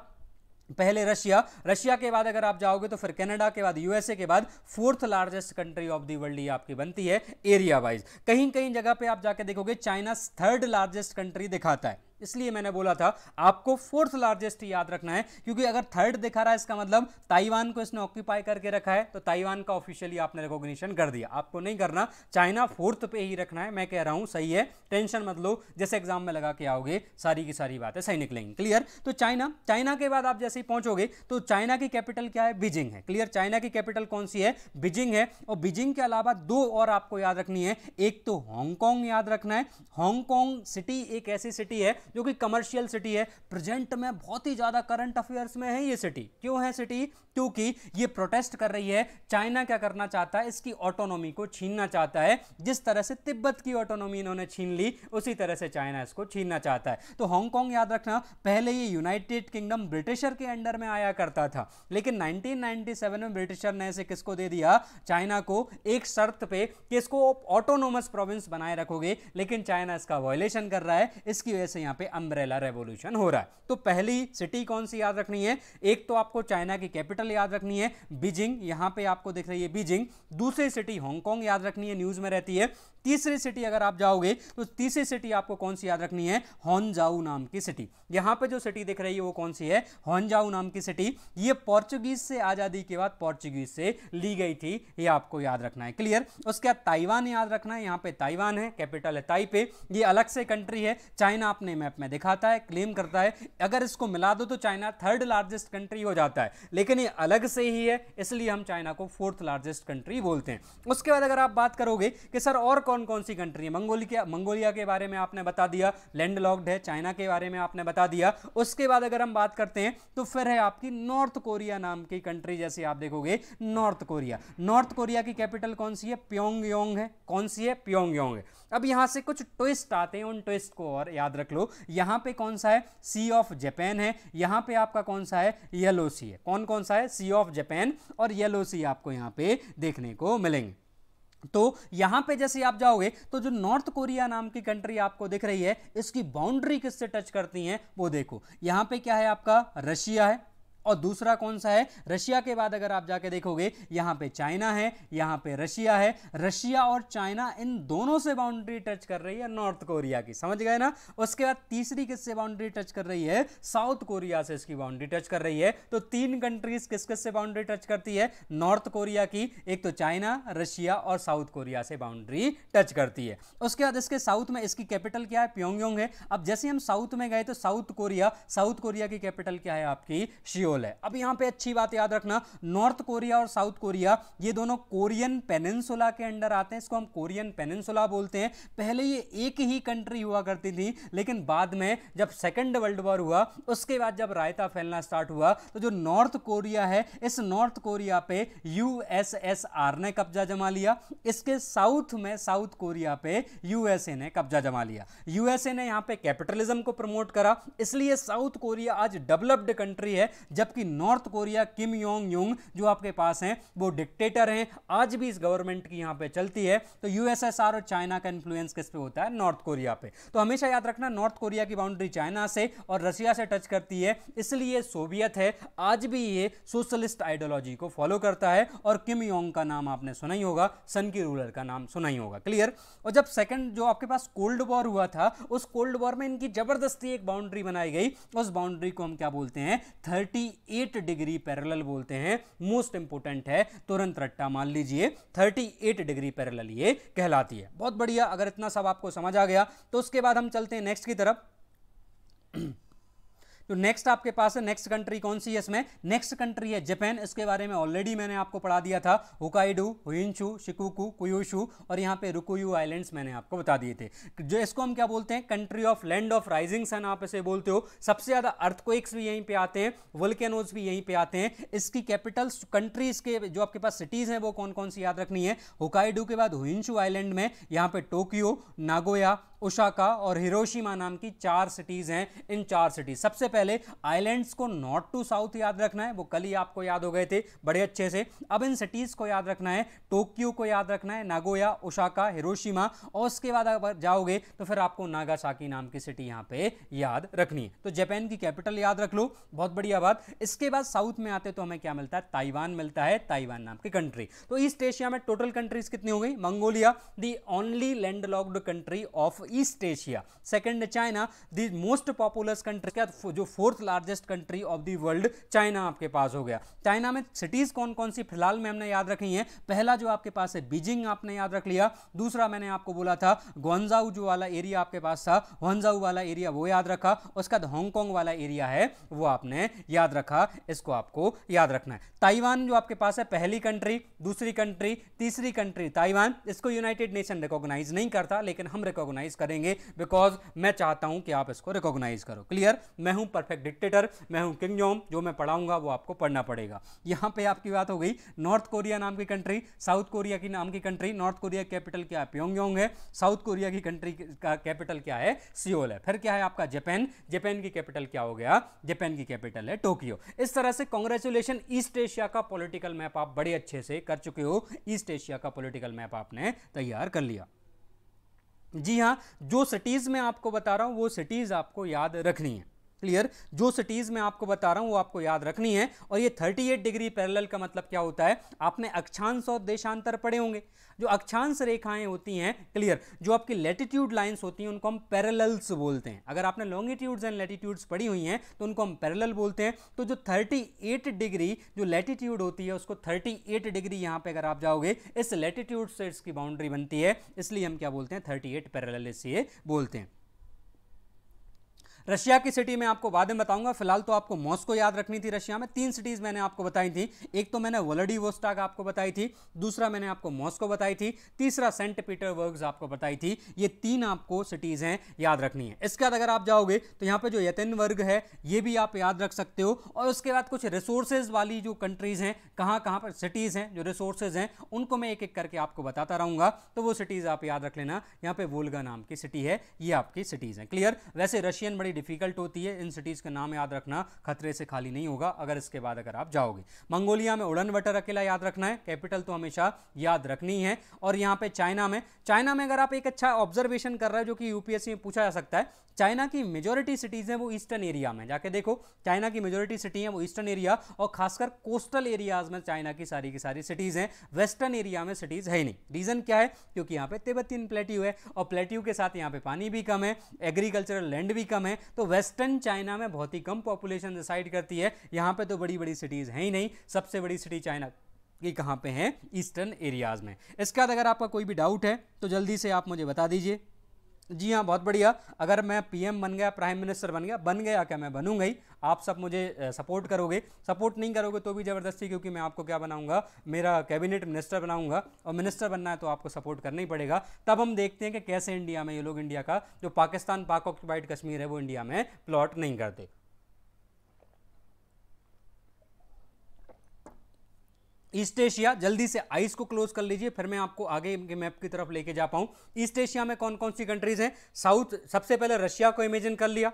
पहले रशिया रशिया के बाद अगर आप जाओगे तो फिर कनाडा के बाद यूएसए के बाद fourth largest country of the world ये आपकी बनती है एरिया वाइज कहीं कहीं जगह पे आप जाके देखोगे चाइना थर्ड लार्जेस्ट कंट्री दिखाता है इसलिए मैंने बोला था आपको फोर्थ लार्जेस्ट याद रखना है क्योंकि अगर थर्ड दिखा रहा है इसका मतलब ताइवान को इसने ऑक्यूपाई करके रखा है तो ताइवान का ऑफिशियली आपने रिकॉग्निशन कर दिया आपको नहीं करना चाइना फोर्थ पे ही रखना है मैं कह रहा हूँ सही है टेंशन मत लो जैसे एग्जाम में लगा के आओगे सारी की सारी बातें सही निकलेंगी क्लियर तो चाइना चाइना के बाद आप जैसे ही पहुंचोगे तो चाइना की कैपिटल क्या है बीजिंग है क्लियर चाइना की कैपिटल कौन सी है बीजिंग है और बीजिंग के अलावा दो और आपको याद रखनी है एक तो हांगकॉन्ग याद रखना है हांगकॉन्ग सिटी एक ऐसी सिटी है जो कि कमर्शियल सिटी है प्रेजेंट में बहुत ही ज़्यादा करंट अफेयर्स में है ये सिटी क्यों है सिटी क्योंकि ये प्रोटेस्ट कर रही है चाइना क्या करना चाहता है इसकी ऑटोनॉमी को छीनना चाहता है जिस तरह से तिब्बत की ऑटोनॉमी इन्होंने छीन ली उसी तरह से चाइना इसको छीनना चाहता है तो हांगकॉन्ग याद रखना पहले ये यूनाइटेड किंगडम ब्रिटिशर के अंडर में आया करता था लेकिन 1997 में ब्रिटिशर ने इसे किसको दे दिया चाइना को एक शर्त पे कि इसको ऑटोनोमस प्रोविंस बनाए रखोगे लेकिन चाइना इसका वायलेशन कर रहा है इसकी वजह से यहाँ यहाँ पे अम्ब्रेला रेवोल्यूशन हो रहा है तो पहली सिटी कौन सी याद रखनी है एक तो आपको चाइना की कैपिटल याद रखनी है बीजिंग यहाँ पे आपको दिख रही है बीजिंग दूसरी सिटी हांगकॉन्ग याद रखनी है न्यूज़ में रहती है तीसरी सिटी अगर आप जाओगे तो तीसरी सिटी आपको कौन सी याद रखनी है हॉनजाऊ नाम की सिटी यहाँ पे जो सिटी दिख रही है वो कौन सी है हॉनजाऊ नाम की सिटी ये पोर्चुगीज से आज़ादी के बाद पोर्चुगीज से ली गई थी ये आपको याद रखना है क्लियर उसके बाद ताइवान याद रखना है यहाँ पे ताइवान है कैपिटल है ताइपे ये अलग से कंट्री है चाइना आपने मैप में दिखाता है क्लेम करता है अगर इसको मिला दो तो चाइना थर्ड लार्जेस्ट कंट्री हो जाता है लेकिन ये अलग से ही है इसलिए हम चाइना को फोर्थ लार्जेस्ट कंट्री बोलते हैं उसके बाद अगर आप बात करोगे कि सर और कौन कौन सी कंट्री है मंगोलिया मंगोलिया के बारे में आपने बता दिया लैंड लॉक्ड है चाइना के बारे में आपने बता दिया उसके बाद अगर हम बात करते हैं तो फिर है आपकी नॉर्थ कोरिया नाम की कंट्री जैसे आप देखोगे नॉर्थ कोरिया नॉर्थ कोरिया की कैपिटल कौन सी है प्योंग है कौन सी है प्योंग अब यहां से कुछ ट्विस्ट आते हैं उन ट्विस्ट को और याद रख लो यहाँ पे कौन सा है सी ऑफ जापान है यहाँ पे आपका कौन सा है येलो सी है कौन कौन सा है सी ऑफ जापान और येलो सी आपको यहाँ पे देखने को मिलेंगे तो यहां पे जैसे आप जाओगे तो जो नॉर्थ कोरिया नाम की कंट्री आपको दिख रही है इसकी बाउंड्री किससे टच करती है वो देखो यहां पे क्या है आपका रशिया है और दूसरा कौन सा है रशिया के बाद अगर आप जाके देखोगे यहाँ पे चाइना है यहाँ पे रशिया है रशिया और चाइना इन दोनों से बाउंड्री टच कर रही है नॉर्थ कोरिया की समझ गए ना उसके बाद तीसरी किससे बाउंड्री टच कर रही है साउथ कोरिया से इसकी बाउंड्री टच कर रही है तो तीन कंट्रीज किस किस से बाउंड्री टच करती है नॉर्थ कोरिया की एक तो चाइना रशिया और साउथ कोरिया से बाउंड्री टच करती है उसके बाद इसके साउथ में इसकी कैपिटल क्या है प्योंगयोंग है अब जैसे हम साउथ में गए तो साउथ कोरिया साउथ कोरिया की कैपिटल क्या है आपकी शियोल सोल है अब यहाँ पे अच्छी बात याद रखना नॉर्थ कोरिया और साउथ कोरिया ये दोनों कोरियन पेनेंसुला के अंडर आते हैं इसको हम कोरियन पेनेंसुला बोलते हैं पहले ये एक ही कंट्री हुआ करती थी लेकिन बाद में जब सेकेंड वर्ल्ड वॉर हुआ उसके बाद जब रायता फैलना स्टार्ट हुआ तो जो नॉर्थ कोरिया है इस नॉर्थ कोरिया पे यू ने कब्जा जमा लिया इसके साउथ में साउथ कोरिया पे यूएसए ने कब्जा जमा लिया यूएसए ने यहाँ पे कैपिटलिज्म को प्रमोट करा इसलिए साउथ कोरिया आज डेवलप्ड कंट्री है जबकि North Korea Kim Yong Yong जो आपके पास हैं वो डिक्टेटर हैं आज भी इस गवर्नमेंट की यहाँ पे चलती है तो यूएसएसआर और चाइना का इन्फ्लुएंस किस पे होता है नॉर्थ कोरिया पे तो हमेशा याद रखना नॉर्थ कोरिया की बाउंड्री चाइना से और रशिया से टच करती है इसलिए सोवियत है आज भी ये सोशलिस्ट आइडियोलॉजी को फॉलो करता है और किम योंग का नाम आपने सुना ही होगा सन की रूलर का नाम सुना ही होगा क्लियर और जब सेकंड जो आपके पास कोल्ड वॉर हुआ था उस कोल्ड वॉर में इनकी जबरदस्ती एक बाउंड्री बनाई गई उस बाउंड्री को हम क्या बोलते हैं थर्टी 38 डिग्री पैरेलल बोलते हैं मोस्ट इंपोर्टेंट है तुरंत रट्टा मान लीजिए 38 डिग्री पैरेलल ये कहलाती है बहुत बढ़िया अगर इतना सब आपको समझ आ गया तो उसके बाद हम चलते हैं नेक्स्ट की तरफ जो तो नेक्स्ट आपके पास है नेक्स्ट कंट्री कौन सी है इसमें नेक्स्ट कंट्री है जापान इसके बारे में ऑलरेडी मैंने आपको पढ़ा दिया था हुकाइडू हुइंशु शिकुकू कुयुशु और यहाँ पे रुकुयू आइलैंड्स मैंने आपको बता दिए थे जो इसको हम क्या बोलते हैं country of land of rising sun आप इसे बोलते हो सबसे ज़्यादा अर्थक्वेक्स भी यहीं पर आते हैं वोल्केनोज भी यहीं पे आते हैं इसकी कैपिटल्स कंट्रीज के जो आपके पास सिटीज़ हैं वो कौन कौन सी याद रखनी है होकाइडू के बाद हुइंशु आइलैंड में यहाँ पे टोक्यो नागोया उशाका और हिरोशिमा नाम की चार सिटीज़ हैं इन चार सिटीज़ सबसे पहले आइलैंड्स को नॉर्थ टू साउथ याद रखना है वो कल ही आपको याद हो गए थे बड़े अच्छे से अब इन सिटीज़ को याद रखना है टोक्यो को याद रखना है नागोया ओशाका हिरोशिमा और उसके बाद अगर जाओगे तो फिर आपको नागासाकी नाम की सिटी यहाँ पे याद रखनी है तो जापान की कैपिटल याद रख लो बहुत बढ़िया बात इसके बाद साउथ में आते तो हमें क्या मिलता है ताइवान मिलता है ताइवान नाम की कंट्री तो ईस्ट एशिया में टोटल कंट्रीज कितनी हो गई Mongolia the only land country of east Asia second China the most popular country का जो fourth largest country of the world China आपके पास हो गया चाइना में सिटीज़ कौन कौन सी फिलहाल में हमने याद रखी हैं पहला जो आपके पास है बीजिंग आपने याद रख लिया दूसरा मैंने आपको बोला था ग्वानजाऊ जो वाला एरिया आपके पास था हुआजाऊ वाला एरिया वो याद रखा उसका तो हांगकॉन्ग वाला एरिया है वो आपने याद रखा इसको आपको याद रखना है ताइवान जो आपके पास है पहली कंट्री दूसरी कंट्री तीसरी कंट्री ताइवान इसको यूनाइटेड नेशन रिकॉग्नाइज नहीं करता लेकिन हम रिकॉग्नाइज करेंगे बिकॉज मैं चाहता हूं कि आप इसको रिकॉग्नाइज करो क्लियर मैं हूं परफेक्ट डिक्टेटर मैं हूँ किंग जोंग जो मैं पढ़ाऊंगा वो आपको पढ़ना पड़ेगा यहाँ पे आपकी बात हो गई नॉर्थ कोरिया नाम की कंट्री साउथ कोरिया की नाम की कंट्री नॉर्थ कोरिया कैपिटल क्या है प्योंगयोंग है साउथ कोरिया की कंट्री का कैपिटल क्या है सियोल है फिर क्या है आपका जापान जापान की कैपिटल क्या हो गया जापान की कैपिटल है टोक्यो इस तरह से कॉन्ग्रेचुलेशन ईस्ट एशिया का पॉलिटिकल मैप आप बड़े अच्छे से कर चुके हो ईस्ट एशिया का पॉलिटिकल मैप आपने तैयार कर लिया जी हाँ जो सिटीज़ में आपको बता रहा हूँ वो सिटीज़ आपको याद रखनी है क्लियर जो सिटीज़ मैं आपको बता रहा हूँ वो आपको याद रखनी है और ये 38 डिग्री पैरेलल का मतलब क्या होता है आपने अक्षांश और देशांतर पढ़े होंगे जो अक्षांश रेखाएं होती हैं क्लियर जो आपकी लेटीट्यूड लाइंस होती हैं उनको हम पैरेलल्स बोलते हैं अगर आपने लॉन्गिट्यूड्स एंड लेटीट्यूड्स पढ़ी हुई हैं तो उनको हम पैरेलल बोलते हैं तो जो थर्टी डिग्री जो लेटिट्यूड होती है उसको थर्टी डिग्री यहाँ पर अगर आप जाओगे इस लेटीट्यूड से इसकी बाउंड्री बनती है इसलिए हम क्या बोलते हैं थर्टी एट इसलिए बोलते हैं रशिया की सिटी में आपको बाद में बताऊंगा फिलहाल तो आपको मॉस्को याद रखनी थी रशिया में तीन सिटीज़ मैंने आपको बताई थी एक तो मैंने वलडी आपको बताई थी दूसरा मैंने आपको मॉस्को बताई थी तीसरा सेंट पीटरबर्ग आपको बताई थी ये तीन आपको सिटीज़ हैं याद रखनी है इसके बाद अगर आप जाओगे तो यहाँ पर जो यतिन वर्ग है ये भी आप याद रख सकते हो और उसके बाद कुछ रिसोर्सेज वाली जो कंट्रीज़ हैं कहाँ कहाँ पर सिटीज़ हैं जो रिसोर्सेज हैं उनको मैं एक एक करके आपको बताता रहूँगा तो वो सिटीज़ आप याद रख लेना यहाँ पे वोलगा नाम की सिटी है ये आपकी सिटीज़ हैं क्लियर वैसे रशियन बड़ी डिफ़िकल्ट होती है इन सिटीज़ का नाम याद रखना खतरे से खाली नहीं होगा अगर इसके बाद अगर आप जाओगे मंगोलिया में उड़न वटर अकेला याद रखना है कैपिटल तो हमेशा याद रखनी है और यहाँ पे चाइना में चाइना में अगर आप एक अच्छा ऑब्जर्वेशन कर रहे हो जो कि यूपीएससी में पूछा जा सकता है चाइना की मेजोरिटी सिटीज़ हैं वो ईस्टर्न एरिया में जाके देखो चाइना की मेजोरिटी सिटी हैं वो ईस्टर्न एरिया और खासकर कोस्टल एरियाज़ में चाइना की सारी की सारी सिटीज़ हैं वेस्टर्न एरिया में सिटीज़ है ही नहीं रीज़न क्या है क्योंकि यहाँ पे तिब्बतीन प्लेट्यू है और प्लेट्यू के साथ यहाँ पे पानी भी कम है एग्रीकल्चरल लैंड भी कम है तो वेस्टर्न चाइना में बहुत ही कम पॉपुलेशन रिसाइड करती है यहाँ पर तो बड़ी बड़ी सिटीज़ हैं ही नहीं सबसे बड़ी सिटी चाइना की कहाँ पे हैं ईस्टर्न एरियाज़ में इसके बाद अगर आपका कोई भी डाउट है तो जल्दी से आप मुझे बता दीजिए जी हाँ बहुत बढ़िया अगर मैं पीएम बन गया प्राइम मिनिस्टर बन गया बन गया क्या मैं बनूंगा ही आप सब मुझे सपोर्ट करोगे सपोर्ट नहीं करोगे तो भी ज़बरदस्ती क्योंकि मैं आपको क्या बनाऊंगा मेरा कैबिनेट मिनिस्टर बनाऊंगा और मिनिस्टर बनना है तो आपको सपोर्ट करना ही पड़ेगा तब हम देखते हैं कि कैसे इंडिया में ये लोग इंडिया का जो पाकिस्तान पाक ऑक्यूपाइड कश्मीर है वो इंडिया में प्लॉट नहीं करते ईस्ट एशिया जल्दी से आइस को क्लोज कर लीजिए फिर मैं आपको आगे इनके मैप की तरफ लेके जा पाऊँ ईस्ट एशिया में कौन कौन सी कंट्रीज़ हैं साउथ सबसे पहले रशिया को इमेजिन कर लिया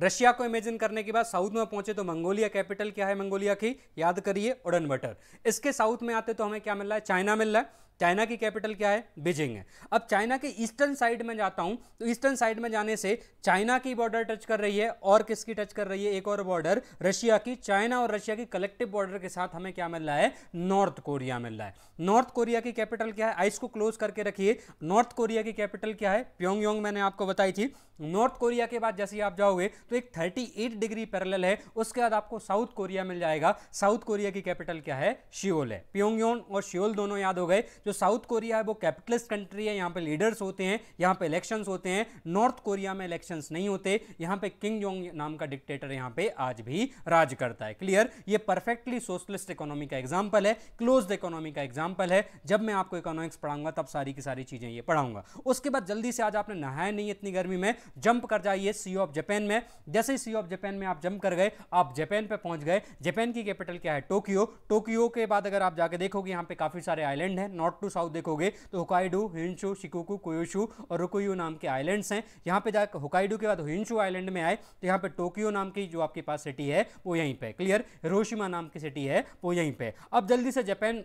रशिया को इमेजिन करने के बाद साउथ में पहुंचे तो मंगोलिया कैपिटल क्या है मंगोलिया की याद करिए उडन इसके साउथ में आते तो हमें क्या मिल रहा है चाइना मिल रहा है चाइना की कैपिटल क्या है बीजिंग है अब चाइना के ईस्टर्न साइड में जाता हूं तो ईस्टर्न साइड में जाने से चाइना की बॉर्डर टच कर रही है और किसकी टच कर रही है एक और बॉर्डर रशिया की चाइना और रशिया की कलेक्टिव बॉर्डर के साथ हमें क्या मिल रहा है नॉर्थ कोरिया मिल रहा है नॉर्थ कोरिया की कैपिटल क्या है आइस को क्लोज करके रखिए नॉर्थ कोरिया की कैपिटल क्या है प्योंग मैंने आपको बताई थी नॉर्थ कोरिया के बाद जैसे आप जाओगे तो एक 38 डिग्री पैरेलल है उसके बाद आपको साउथ कोरिया मिल जाएगा साउथ कोरिया की कैपिटल क्या है शियोल है प्योंगयोन और शियोल दोनों याद हो गए जो साउथ कोरिया है वो कैपिटलिस्ट कंट्री है यहाँ पे लीडर्स होते हैं यहाँ पे इलेक्शंस होते हैं नॉर्थ कोरिया में इलेक्शंस नहीं होते यहाँ पे किंग योंग नाम का डिक्टेटर यहाँ पे आज भी राज करता है क्लियर ये परफेक्टली सोशलिस्ट इकोनॉमी का एग्जाम्पल है क्लोज इकोनॉमी का एग्जाम्पल है जब मैं आपको इकोनॉमिक्स पढ़ाऊंगा तब सारी की सारी चीज़ें ये पढ़ाऊंगा उसके बाद जल्दी से आज आपने नहाया नहीं इतनी गर्मी में जंप कर जाइए सी ऑफ जापान में जैसे ही सी ऑफ जापान में आप जंप कर गए आप जापान पे पहुंच गए जापान की कैपिटल क्या है टोक्यो टोक्यो के बाद अगर आप जाके देखोगे यहाँ पे काफ़ी सारे आइलैंड हैं नॉर्थ टू साउथ देखोगे तो हुकाइडू हिंशू शिकोकू कोयोशू और रुकोयू नाम के आइलैंड्स हैं यहाँ पे जाकर हुकाइडू के बाद हिंशू आइलैंड में आए तो यहाँ पे टोक्यो नाम की जो आपके पास सिटी है वो यहीं पर क्लियर हिरोशिमा नाम की सिटी है वो यहीं पर अब जल्दी से जापान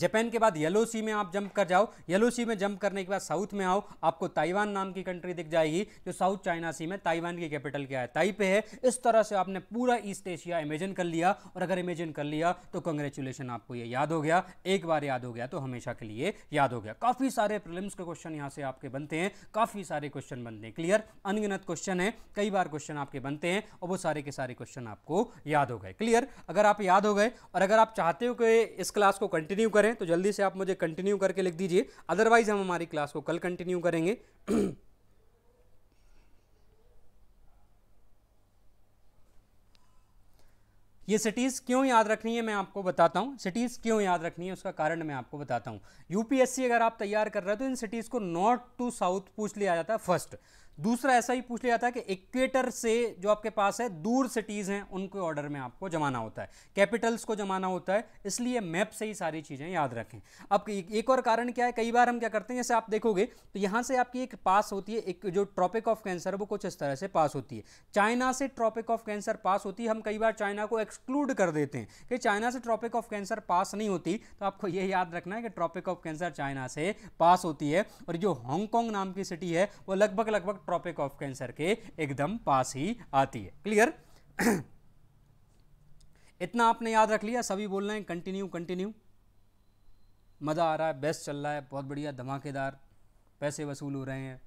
जापान के बाद येलो सी में आप जंप कर जाओ येलो सी में जंप करने के बाद साउथ में आओ आपको ताइवान नाम की कंट्री दिख जाएगी जो साउथ चाइना सी में ताइवान की कैपिटल क्या है ताइपे है इस तरह से आपने पूरा ईस्ट एशिया इमेजिन कर लिया और अगर इमेजिन कर लिया तो कंग्रेचुलेशन आपको ये याद हो गया एक बार याद हो गया तो हमेशा के लिए याद हो गया काफ़ी सारे प्रिलिम्स के क्वेश्चन यहाँ से आपके बनते हैं काफ़ी सारे क्वेश्चन बनते हैं क्लियर अनगिनत क्वेश्चन है कई बार क्वेश्चन आपके बनते हैं और वो सारे के सारे क्वेश्चन आपको याद हो गए क्लियर अगर आप याद हो गए और अगर आप चाहते हो कि इस क्लास को कंटिन्यू करें हैं तो जल्दी से आप मुझे कंटिन्यू करके लिख दीजिए अदरवाइज हम हमारी क्लास को कल कंटिन्यू करेंगे ये सिटीज़ क्यों याद रखनी है मैं आपको बताता हूँ सिटीज़ क्यों याद रखनी है उसका कारण मैं आपको बताता हूँ यूपीएससी अगर आप तैयार कर रहे हो तो इन सिटीज़ को नॉर्थ टू साउथ पूछ लिया जाता है फर्स्ट दूसरा ऐसा ही पूछ लिया जाता है कि इक्वेटर से जो आपके पास है दूर सिटीज़ हैं उनके ऑर्डर में आपको जमाना होता है कैपिटल्स को जमाना होता है इसलिए मैप से ही सारी चीज़ें याद रखें अब एक और कारण क्या है कई बार हम क्या करते हैं जैसे आप देखोगे तो यहाँ से आपकी एक पास होती है एक जो ट्रॉपिक ऑफ कैंसर वो कुछ इस तरह से पास होती है चाइना से ट्रॉपिक ऑफ कैंसर पास होती है हम कई बार चाइना को एक्सक्लूड कर देते हैं कि चाइना से ट्रॉपिक ऑफ कैंसर पास नहीं होती तो आपको ये याद रखना है कि ट्रॉपिक ऑफ कैंसर चाइना से पास होती है और जो हांगकॉन्ग नाम की सिटी है वो लगभग लगभग ट्रॉपिक ऑफ कैंसर के एकदम पास ही आती है क्लियर इतना आपने याद रख लिया सभी बोल रहे हैं कंटिन्यू कंटिन्यू मज़ा आ रहा है बेस्ट चल रहा है बहुत बढ़िया धमाकेदार पैसे वसूल हो रहे हैं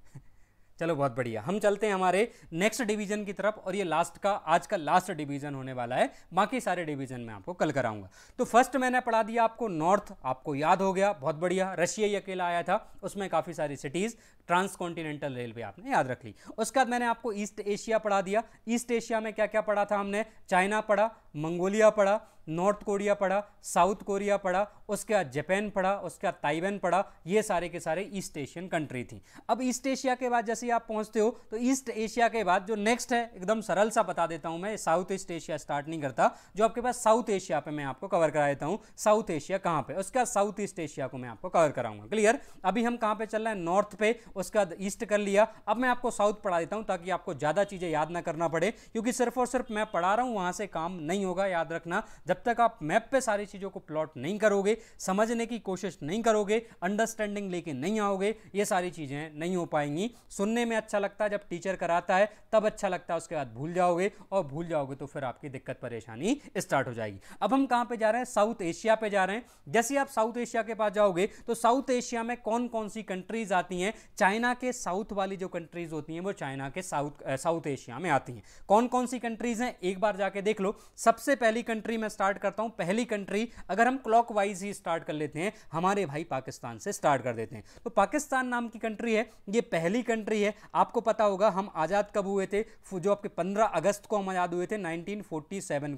चलो बहुत बढ़िया हम चलते हैं हमारे नेक्स्ट डिवीजन की तरफ और ये लास्ट का आज का लास्ट डिवीजन होने वाला है बाकी सारे डिवीजन में आपको कल कराऊंगा तो फर्स्ट मैंने पढ़ा दिया आपको नॉर्थ आपको याद हो गया बहुत बढ़िया रशिया ही अकेला आया था उसमें काफ़ी सारी सिटीज़ ट्रांस कॉन्टिनेंटल रेलवे आपने याद रख ली उसके बाद मैंने आपको ईस्ट एशिया पढ़ा दिया ईस्ट एशिया में क्या क्या पढ़ा था हमने चाइना पढ़ा मंगोलिया पढ़ा नॉर्थ कोरिया पढ़ा साउथ कोरिया पढ़ा उसके बाद जापान पढ़ा उसके बाद ताइवान पढ़ा ये सारे के सारे ईस्ट एशियन कंट्री थी अब ईस्ट एशिया के बाद जैसे आप पहुंचते हो तो ईस्ट एशिया के बाद जो नेक्स्ट है एकदम सरल सा बता देता हूँ मैं साउथ ईस्ट एशिया स्टार्ट नहीं करता जो आपके पास साउथ एशिया पर मैं आपको कवर करा देता हूँ साउथ एशिया कहाँ पर उसके बाद साउथ ईस्ट एशिया को मैं आपको कवर कराऊंगा क्लियर अभी हम कहाँ पर चल रहे हैं नॉर्थ पे उसके बाद ईस्ट कर लिया अब मैं आपको साउथ पढ़ा देता हूँ ताकि आपको ज़्यादा चीज़ें याद ना करना पड़े क्योंकि सिर्फ और सिर्फ मैं पढ़ा रहा हूँ वहाँ से काम नहीं होगा याद रखना जब जब तक आप मैप पे सारी चीज़ों को प्लॉट नहीं करोगे समझने की कोशिश नहीं करोगे अंडरस्टैंडिंग लेके नहीं आओगे ये सारी चीज़ें नहीं हो पाएंगी सुनने में अच्छा लगता है जब टीचर कराता है तब अच्छा लगता है उसके बाद भूल जाओगे और भूल जाओगे तो फिर आपकी दिक्कत परेशानी स्टार्ट हो जाएगी अब हम कहाँ पर जा रहे हैं साउथ एशिया पर जा रहे हैं जैसे आप साउथ एशिया के पास जाओगे तो साउथ एशिया में कौन कौन सी कंट्रीज़ आती हैं चाइना के साउथ वाली जो कंट्रीज़ होती हैं वो चाइना के साउथ साउथ एशिया में आती हैं कौन कौन सी कंट्रीज़ हैं एक बार जाके देख लो सबसे पहली कंट्री में स्टार्ट करता हूँ पहली कंट्री अगर हम क्लॉकवाइज ही स्टार्ट कर लेते हैं हमारे भाई पाकिस्तान से स्टार्ट कर देते हैं तो पाकिस्तान नाम की कंट्री है ये पहली कंट्री है आपको पता होगा हम आज़ाद कब हुए थे जो आपके पंद्रह अगस्त को हम आज़ाद हुए थे नाइनटीन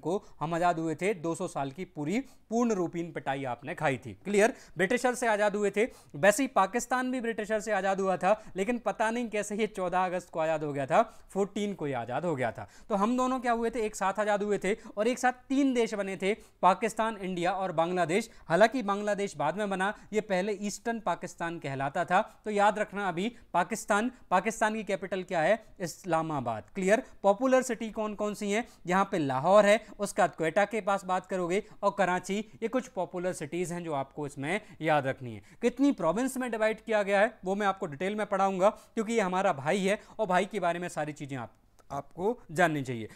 को हम आज़ाद हुए थे दो साल की पूरी पूर्ण रूपीन पिटाई आपने खाई थी क्लियर ब्रिटिशर से आज़ाद हुए थे वैसे ही पाकिस्तान भी ब्रिटिशर से आज़ाद हुआ था लेकिन पता नहीं कैसे ये 14 अगस्त को आज़ाद हो गया था 14 को ये आज़ाद हो गया था तो हम दोनों क्या हुए थे एक साथ आज़ाद हुए थे और एक साथ तीन देश बने बने थे पाकिस्तान इंडिया और बांग्लादेश हालांकि बांग्लादेश बाद में बना ये पहले ईस्टर्न पाकिस्तान कहलाता था तो याद रखना अभी पाकिस्तान पाकिस्तान की कैपिटल क्या है इस्लामाबाद क्लियर पॉपुलर सिटी कौन कौन सी हैं यहाँ पे लाहौर है उसके बाद क्वेटा के पास बात करोगे और कराची ये कुछ पॉपुलर सिटीज़ हैं जो आपको इसमें याद रखनी है कितनी प्रोविंस में डिवाइड किया गया है वो मैं आपको डिटेल में पढ़ाऊंगा क्योंकि ये हमारा भाई है और भाई के बारे में सारी चीज़ें आप आपको जाननी चाहिए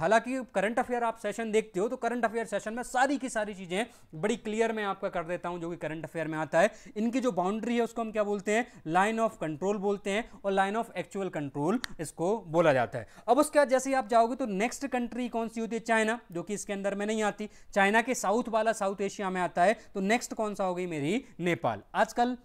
हालांकि करंट अफेयर आप सेशन देखते हो तो करंट अफेयर सेशन में सारी की सारी चीज़ें बड़ी क्लियर मैं आपका कर देता हूँ जो कि करंट अफेयर में आता है इनकी जो बाउंड्री है उसको हम क्या बोलते हैं लाइन ऑफ कंट्रोल बोलते हैं और लाइन ऑफ एक्चुअल कंट्रोल इसको बोला जाता है अब उसके बाद जैसे आप जाओगे तो नेक्स्ट कंट्री कौन सी होती है चाइना जो कि इसके अंदर में नहीं आती चाइना के साउथ वाला साउथ एशिया में आता है तो नेक्स्ट कौन सा हो गई मेरी नेपाल आजकल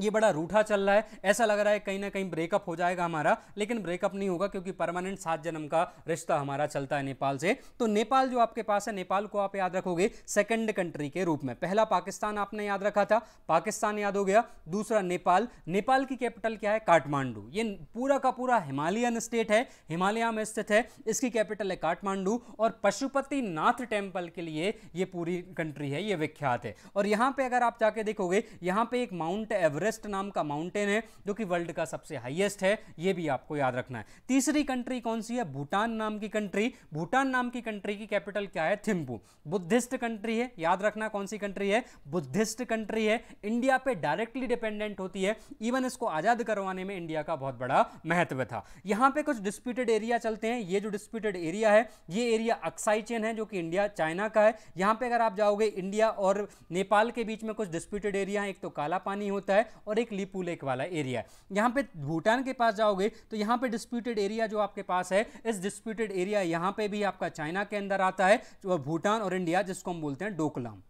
ये बड़ा रूठा चल रहा है ऐसा लग रहा है कहीं ना कहीं ब्रेकअप हो जाएगा हमारा लेकिन ब्रेकअप नहीं होगा क्योंकि परमानेंट सात जन्म का रिश्ता हमारा चलता है नेपाल से तो नेपाल जो आपके पास है नेपाल को आप याद रखोगे सेकंड कंट्री के रूप में पहला पाकिस्तान आपने याद रखा था पाकिस्तान याद हो गया दूसरा नेपाल नेपाल की कैपिटल क्या है काठमांडू ये पूरा का पूरा हिमालयन स्टेट है हिमालय में स्थित है इसकी कैपिटल है काठमांडू और पशुपति नाथ टेम्पल के लिए ये पूरी कंट्री है ये विख्यात है और यहाँ पर अगर आप जाके देखोगे यहाँ पर एक माउंट एवरेस्ट एवरेस्ट नाम का माउंटेन है जो कि वर्ल्ड का सबसे हाईएस्ट है ये भी आपको याद रखना है तीसरी कंट्री कौन सी है भूटान नाम की कंट्री भूटान नाम की कंट्री की कैपिटल क्या है थिम्पू बुद्धिस्ट कंट्री है याद रखना कौन सी कंट्री है बुद्धिस्ट कंट्री है इंडिया पर डायरेक्टली डिपेंडेंट होती है इवन इसको आज़ाद करवाने में इंडिया का बहुत बड़ा महत्व था यहाँ पे कुछ डिस्प्यूटेड एरिया चलते हैं ये जो डिस्प्यूटेड एरिया है ये एरिया अक्साई चेन है जो कि इंडिया चाइना का है यहाँ पे अगर आप जाओगे इंडिया और नेपाल के बीच में कुछ डिस्प्यूटेड एरिया है एक तो काला पानी होता है और एक लिपू लेक वाला एरिया यहाँ पे भूटान के पास जाओगे तो यहाँ पे डिस्प्यूटेड एरिया जो आपके पास है इस डिस्प्यूटेड एरिया यहाँ पे भी आपका चाइना के अंदर आता है जो भूटान और इंडिया जिसको हम बोलते हैं डोकलाम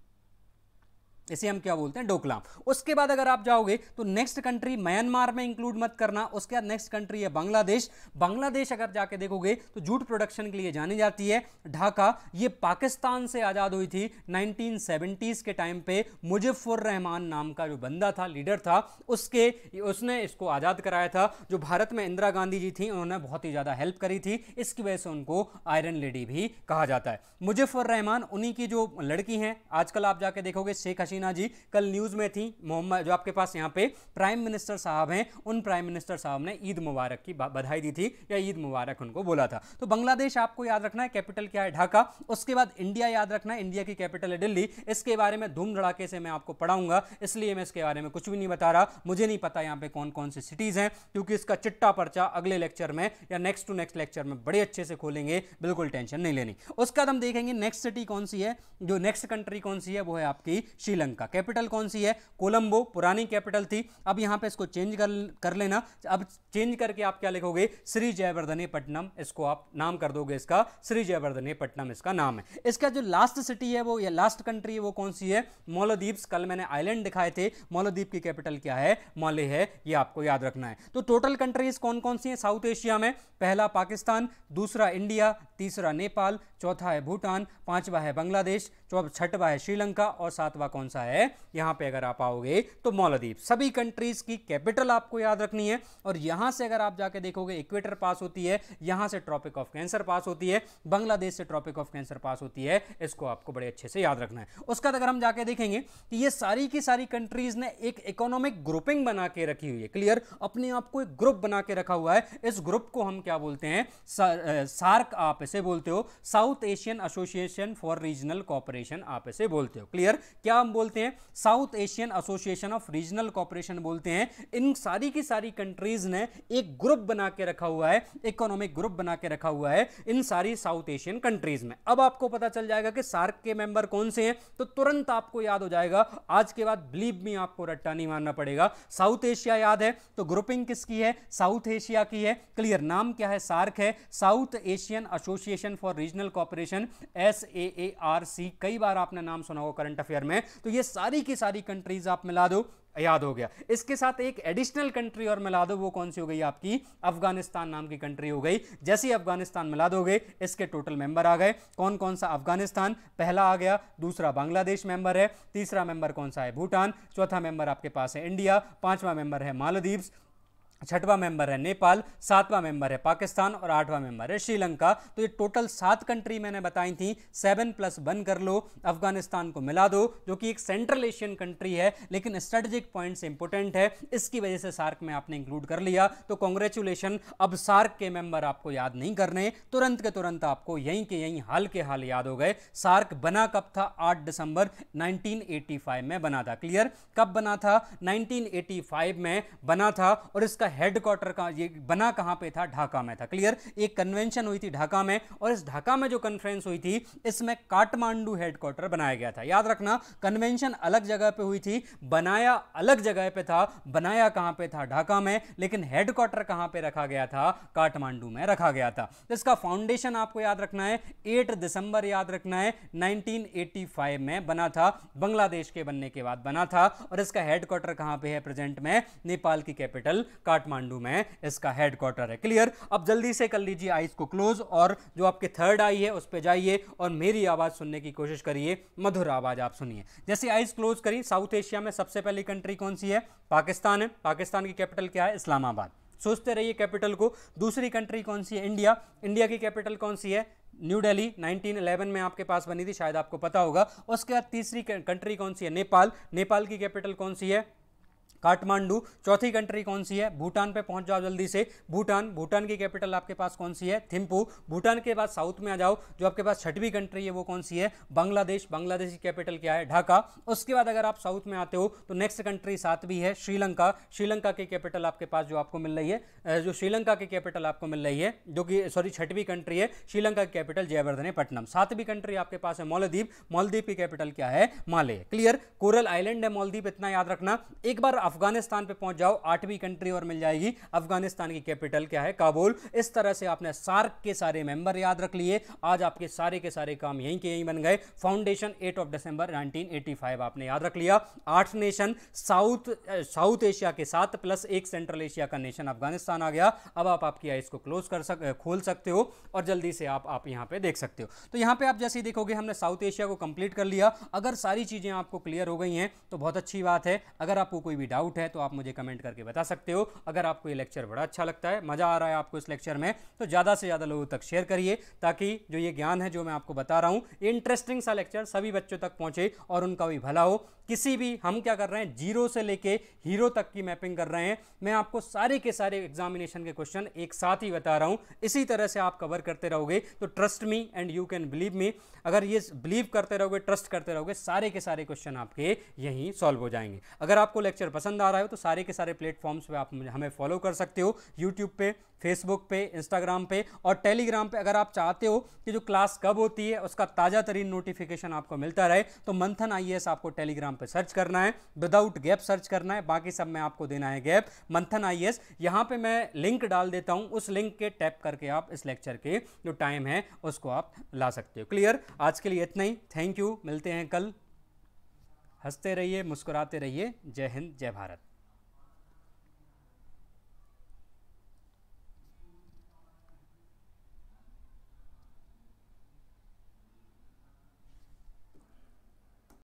इसे हम क्या बोलते हैं डोकलाम उसके बाद अगर आप जाओगे तो नेक्स्ट कंट्री म्यांमार में इंक्लूड मत करना उसके बाद नेक्स्ट कंट्री है बांग्लादेश बांग्लादेश अगर जाके देखोगे तो जूट प्रोडक्शन के लिए जानी जाती है ढाका ये पाकिस्तान से आज़ाद हुई थी 1970s के टाइम पे मुजफ्फर रहमान नाम का जो बंदा था लीडर था उसके उसने इसको आज़ाद कराया था जो भारत में इंदिरा गांधी जी थी उन्होंने बहुत ही ज़्यादा हेल्प करी थी इसकी वजह से उनको आयरन लेडी भी कहा जाता है मुजफ्फर रहमान उन्हीं की जो लड़की हैं आजकल आप जाके देखोगे शेख हसीना जी कल न्यूज़ में थी मोहम्मद जो आपके पास यहाँ पे प्राइम मिनिस्टर साहब हैं उन प्राइम मिनिस्टर साहब ने ईद मुबारक की बधाई दी थी या ईद मुबारक उनको बोला था तो बांग्लादेश आपको याद रखना है कैपिटल क्या है ढाका उसके बाद इंडिया याद रखना है इंडिया की कैपिटल है दिल्ली इसके बारे में धूम धड़ाके से मैं आपको पढ़ाऊंगा इसलिए मैं इसके बारे में कुछ भी नहीं बता रहा मुझे नहीं पता यहाँ पर कौन कौन सी सिटीज़ हैं क्योंकि इसका चिट्टा पर्चा अगले लेक्चर में या नेक्स्ट टू नेक्स्ट लेक्चर में बड़े अच्छे से खोलेंगे बिल्कुल टेंशन नहीं लेनी उसके बाद हम देखेंगे नेक्स्ट सिटी कौन सी है जो नेक्स्ट कंट्री कौन सी है वो है आपकी श्रीलंका श्रीलंका कैपिटल कौन सी है कोलंबो पुरानी कैपिटल थी अब यहाँ पे इसको चेंज कर कर लेना अब चेंज करके आप क्या लिखोगे श्री जयवर्धने पट्टनम इसको आप नाम कर दोगे इसका श्री जयवर्धने पट्टनम इसका नाम है इसका जो लास्ट सिटी है वो या लास्ट कंट्री है वो कौन सी है मोलद्वीप्स कल मैंने आइलैंड दिखाए थे मोलद्वीप की कैपिटल क्या है मोले है ये आपको याद रखना है तो टोटल कंट्रीज कौन कौन सी हैं साउथ एशिया में पहला पाकिस्तान दूसरा इंडिया तीसरा नेपाल चौथा है भूटान पांचवा है बांग्लादेश छठवा है श्रीलंका और सातवा कौन सा है यहाँ पे अगर आप आओगे तो मौलदीप सभी कंट्रीज़ की कैपिटल आपको याद रखनी है और यहाँ से अगर आप जाके देखोगे इक्वेटर पास होती है यहाँ से ट्रॉपिक ऑफ कैंसर पास होती है बांग्लादेश से ट्रॉपिक ऑफ कैंसर पास होती है इसको आपको बड़े अच्छे से याद रखना है उसके बाद अगर हम जाके देखेंगे कि ये सारी की सारी कंट्रीज़ ने एक इकोनॉमिक ग्रुपिंग बना के रखी हुई है क्लियर अपने आप को एक ग्रुप बना के रखा हुआ है इस ग्रुप को हम क्या बोलते हैं सार्क आप इसे बोलते हो South Asian Association for Regional Cooperation आप इसे बोलते हो क्लियर क्या हम बोल बोलते हैं South Asian Association of Regional Cooperation बोलते हैं इन सारी की सारी कंट्रीज ने एक ग्रुप बना के रखा हुआ है इकोनॉमिक ग्रुप बना के रखा हुआ है इन सारी साउथ एशियन कंट्रीज में अब आपको पता चल जाएगा कि सार्क के मेंबर कौन से हैं तो तुरंत आपको याद हो जाएगा आज के बाद बिलीव में आपको रट्टा नहीं मानना पड़ेगा साउथ एशिया याद है तो ग्रुपिंग किसकी है साउथ एशिया की है क्लियर नाम क्या है सार्क है South Asian Association for Regional Cooperation S A R C कई बार आपने नाम सुना होगा करंट अफेयर में तो ये सारी की सारी कंट्रीज आप मिला दो याद हो गया इसके साथ एक एडिशनल कंट्री और मिला दो वो कौन सी हो गई आपकी अफगानिस्तान नाम की कंट्री हो गई जैसे ही अफगानिस्तान मिला दोगे इसके टोटल मेंबर आ गए कौन कौन सा अफगानिस्तान पहला आ गया दूसरा बांग्लादेश मेंबर है तीसरा मेंबर कौन सा है भूटान चौथा मेंबर आपके पास है इंडिया पांचवा मेंबर है मालदीव्स छठवां मेंबर है नेपाल सातवां मेंबर है पाकिस्तान और आठवां मेंबर है श्रीलंका तो ये टोटल सात कंट्री मैंने बताई थी सेवन प्लस वन कर लो अफगानिस्तान को मिला दो जो कि एक सेंट्रल एशियन कंट्री है लेकिन स्ट्रेटेजिक पॉइंट से है इसकी वजह से सार्क में आपने इंक्लूड कर लिया तो कॉन्ग्रेचुलेशन अब सार्क के मेंबर आपको याद नहीं करने तुरंत के तुरंत आपको यहीं के यहीं हाल के हाल याद हो गए सार्क बना कब था आठ दिसंबर नाइनटीन में बना था क्लियर कब बना था नाइनटीन में बना था और इसका हेड क्वार्टर का ये बना कहाँ पे था ढाका में था क्लियर एक कन्वेंशन हुई थी ढाका में और इस ढाका में जो कन्फ्रेंस हुई थी इसमें काठमांडू हेडक्वार्टर बनाया गया था याद रखना कन्वेंशन अलग जगह पे हुई थी बनाया अलग जगह पे था बनाया कहाँ पे था ढाका में लेकिन हेडक्वार्टर कहाँ पे रखा गया था काठमांडू में रखा गया था तो इसका फाउंडेशन आपको याद रखना है एट दिसंबर याद रखना है नाइनटीन में बना था बांग्लादेश के बनने के बाद बना था और इसका हेडक्वार्टर कहाँ पर है प्रेजेंट में नेपाल की कैपिटल काठ काठमांडू में इसका हेडक्वार्टर है क्लियर अब जल्दी से कर लीजिए आईज को क्लोज और जो आपके थर्ड आई है उस पर जाइए और मेरी आवाज़ सुनने की कोशिश करिए मधुर आवाज़ आप सुनिए जैसे आइज क्लोज करी साउथ एशिया में सबसे पहली कंट्री कौन सी है पाकिस्तान है पाकिस्तान की कैपिटल क्या है इस्लामाबाद सोचते रहिए कैपिटल को दूसरी कंट्री कौन सी है इंडिया इंडिया की कैपिटल कौन सी है न्यू दिल्ली 1911 में आपके पास बनी थी शायद आपको पता होगा उसके बाद तीसरी कंट्री कौन सी है नेपाल नेपाल की कैपिटल कौन सी है काठमांडू चौथी कंट्री कौन सी है भूटान पे पहुंच जाओ जल्दी से भूटान भूटान की कैपिटल आपके पास कौन सी है थिम्पू भूटान के बाद साउथ में आ जाओ जो आपके पास छठवीं कंट्री है वो कौन सी है बांग्लादेश बांग्लादेश की कैपिटल क्या है ढाका उसके बाद अगर आप साउथ में आते हो तो नेक्स्ट कंट्री सातवीं है श्रीलंका श्रीलंका की कैपिटल आपके पास जो आपको मिल रही है जो श्रीलंका की कैपिटल आपको मिल रही है जो कि सॉरी छठवीं कंट्री है श्रीलंका की कैपिटल जयवर्धन पटनम सातवीं कंट्री आपके पास है मालदीप मालदीप की कैपिटल क्या है माले क्लियर कोरल आइलैंड है मालदीप इतना याद रखना एक बार अफगानिस्तान पे पहुंच जाओ आठवीं कंट्री और मिल जाएगी अफगानिस्तान की कैपिटल क्या है काबुल इस तरह से आपने सार्क के सारे मेंबर याद रख लिए आज आपके सारे के सारे काम यहीं के यहीं बन गए फाउंडेशन एट ऑफ दिसंबर 1985 आपने याद रख लिया आठ नेशन साउथ साउथ एशिया के साथ प्लस एक सेंट्रल एशिया का नेशन अफगानिस्तान आ गया अब आप आपकी आइज को क्लोज कर सक खोल सकते हो और जल्दी से आप आप यहाँ पे देख सकते हो तो यहाँ पे आप जैसे ही देखोगे हमने साउथ एशिया को कंप्लीट कर लिया अगर सारी चीज़ें आपको क्लियर हो गई हैं तो बहुत अच्छी बात है अगर आपको कोई भी डाउट डाउट है तो आप मुझे कमेंट करके बता सकते हो अगर आपको ये लेक्चर बड़ा अच्छा लगता है मज़ा आ रहा है आपको इस लेक्चर में तो ज़्यादा से ज़्यादा लोगों तक शेयर करिए ताकि जो ये ज्ञान है जो मैं आपको बता रहा हूँ इंटरेस्टिंग सा लेक्चर सभी बच्चों तक पहुँचे और उनका भी भला हो किसी भी हम क्या कर रहे हैं जीरो से लेके हीरो तक की मैपिंग कर रहे हैं मैं आपको सारे के सारे एग्जामिनेशन के क्वेश्चन एक साथ ही बता रहा हूँ इसी तरह से आप कवर करते रहोगे तो trust me and you can believe me अगर ये बिलीव करते रहोगे ट्रस्ट करते रहोगे सारे के सारे क्वेश्चन आपके यहीं सॉल्व हो जाएंगे अगर आपको लेक्चर पसंद पसंद आ रहा हो तो सारे के सारे प्लेटफॉर्म्स पे आप हमें फॉलो कर सकते हो यूट्यूब पे फेसबुक पे इंस्टाग्राम पे और टेलीग्राम पे अगर आप चाहते हो कि जो क्लास कब होती है उसका ताज़ा तरीन नोटिफिकेशन आपको मिलता रहे तो मंथन आई आपको टेलीग्राम पे सर्च करना है विदाउट गैप सर्च करना है बाकी सब मैं आपको देना है गैप मंथन आई एस यहाँ पर मैं लिंक डाल देता हूँ उस लिंक के टैप करके आप इस लेक्चर के जो टाइम है उसको आप ला सकते हो क्लियर आज के लिए इतना ही थैंक यू मिलते हैं कल हंसते रहिए मुस्कुराते रहिए जय हिंद जय भारत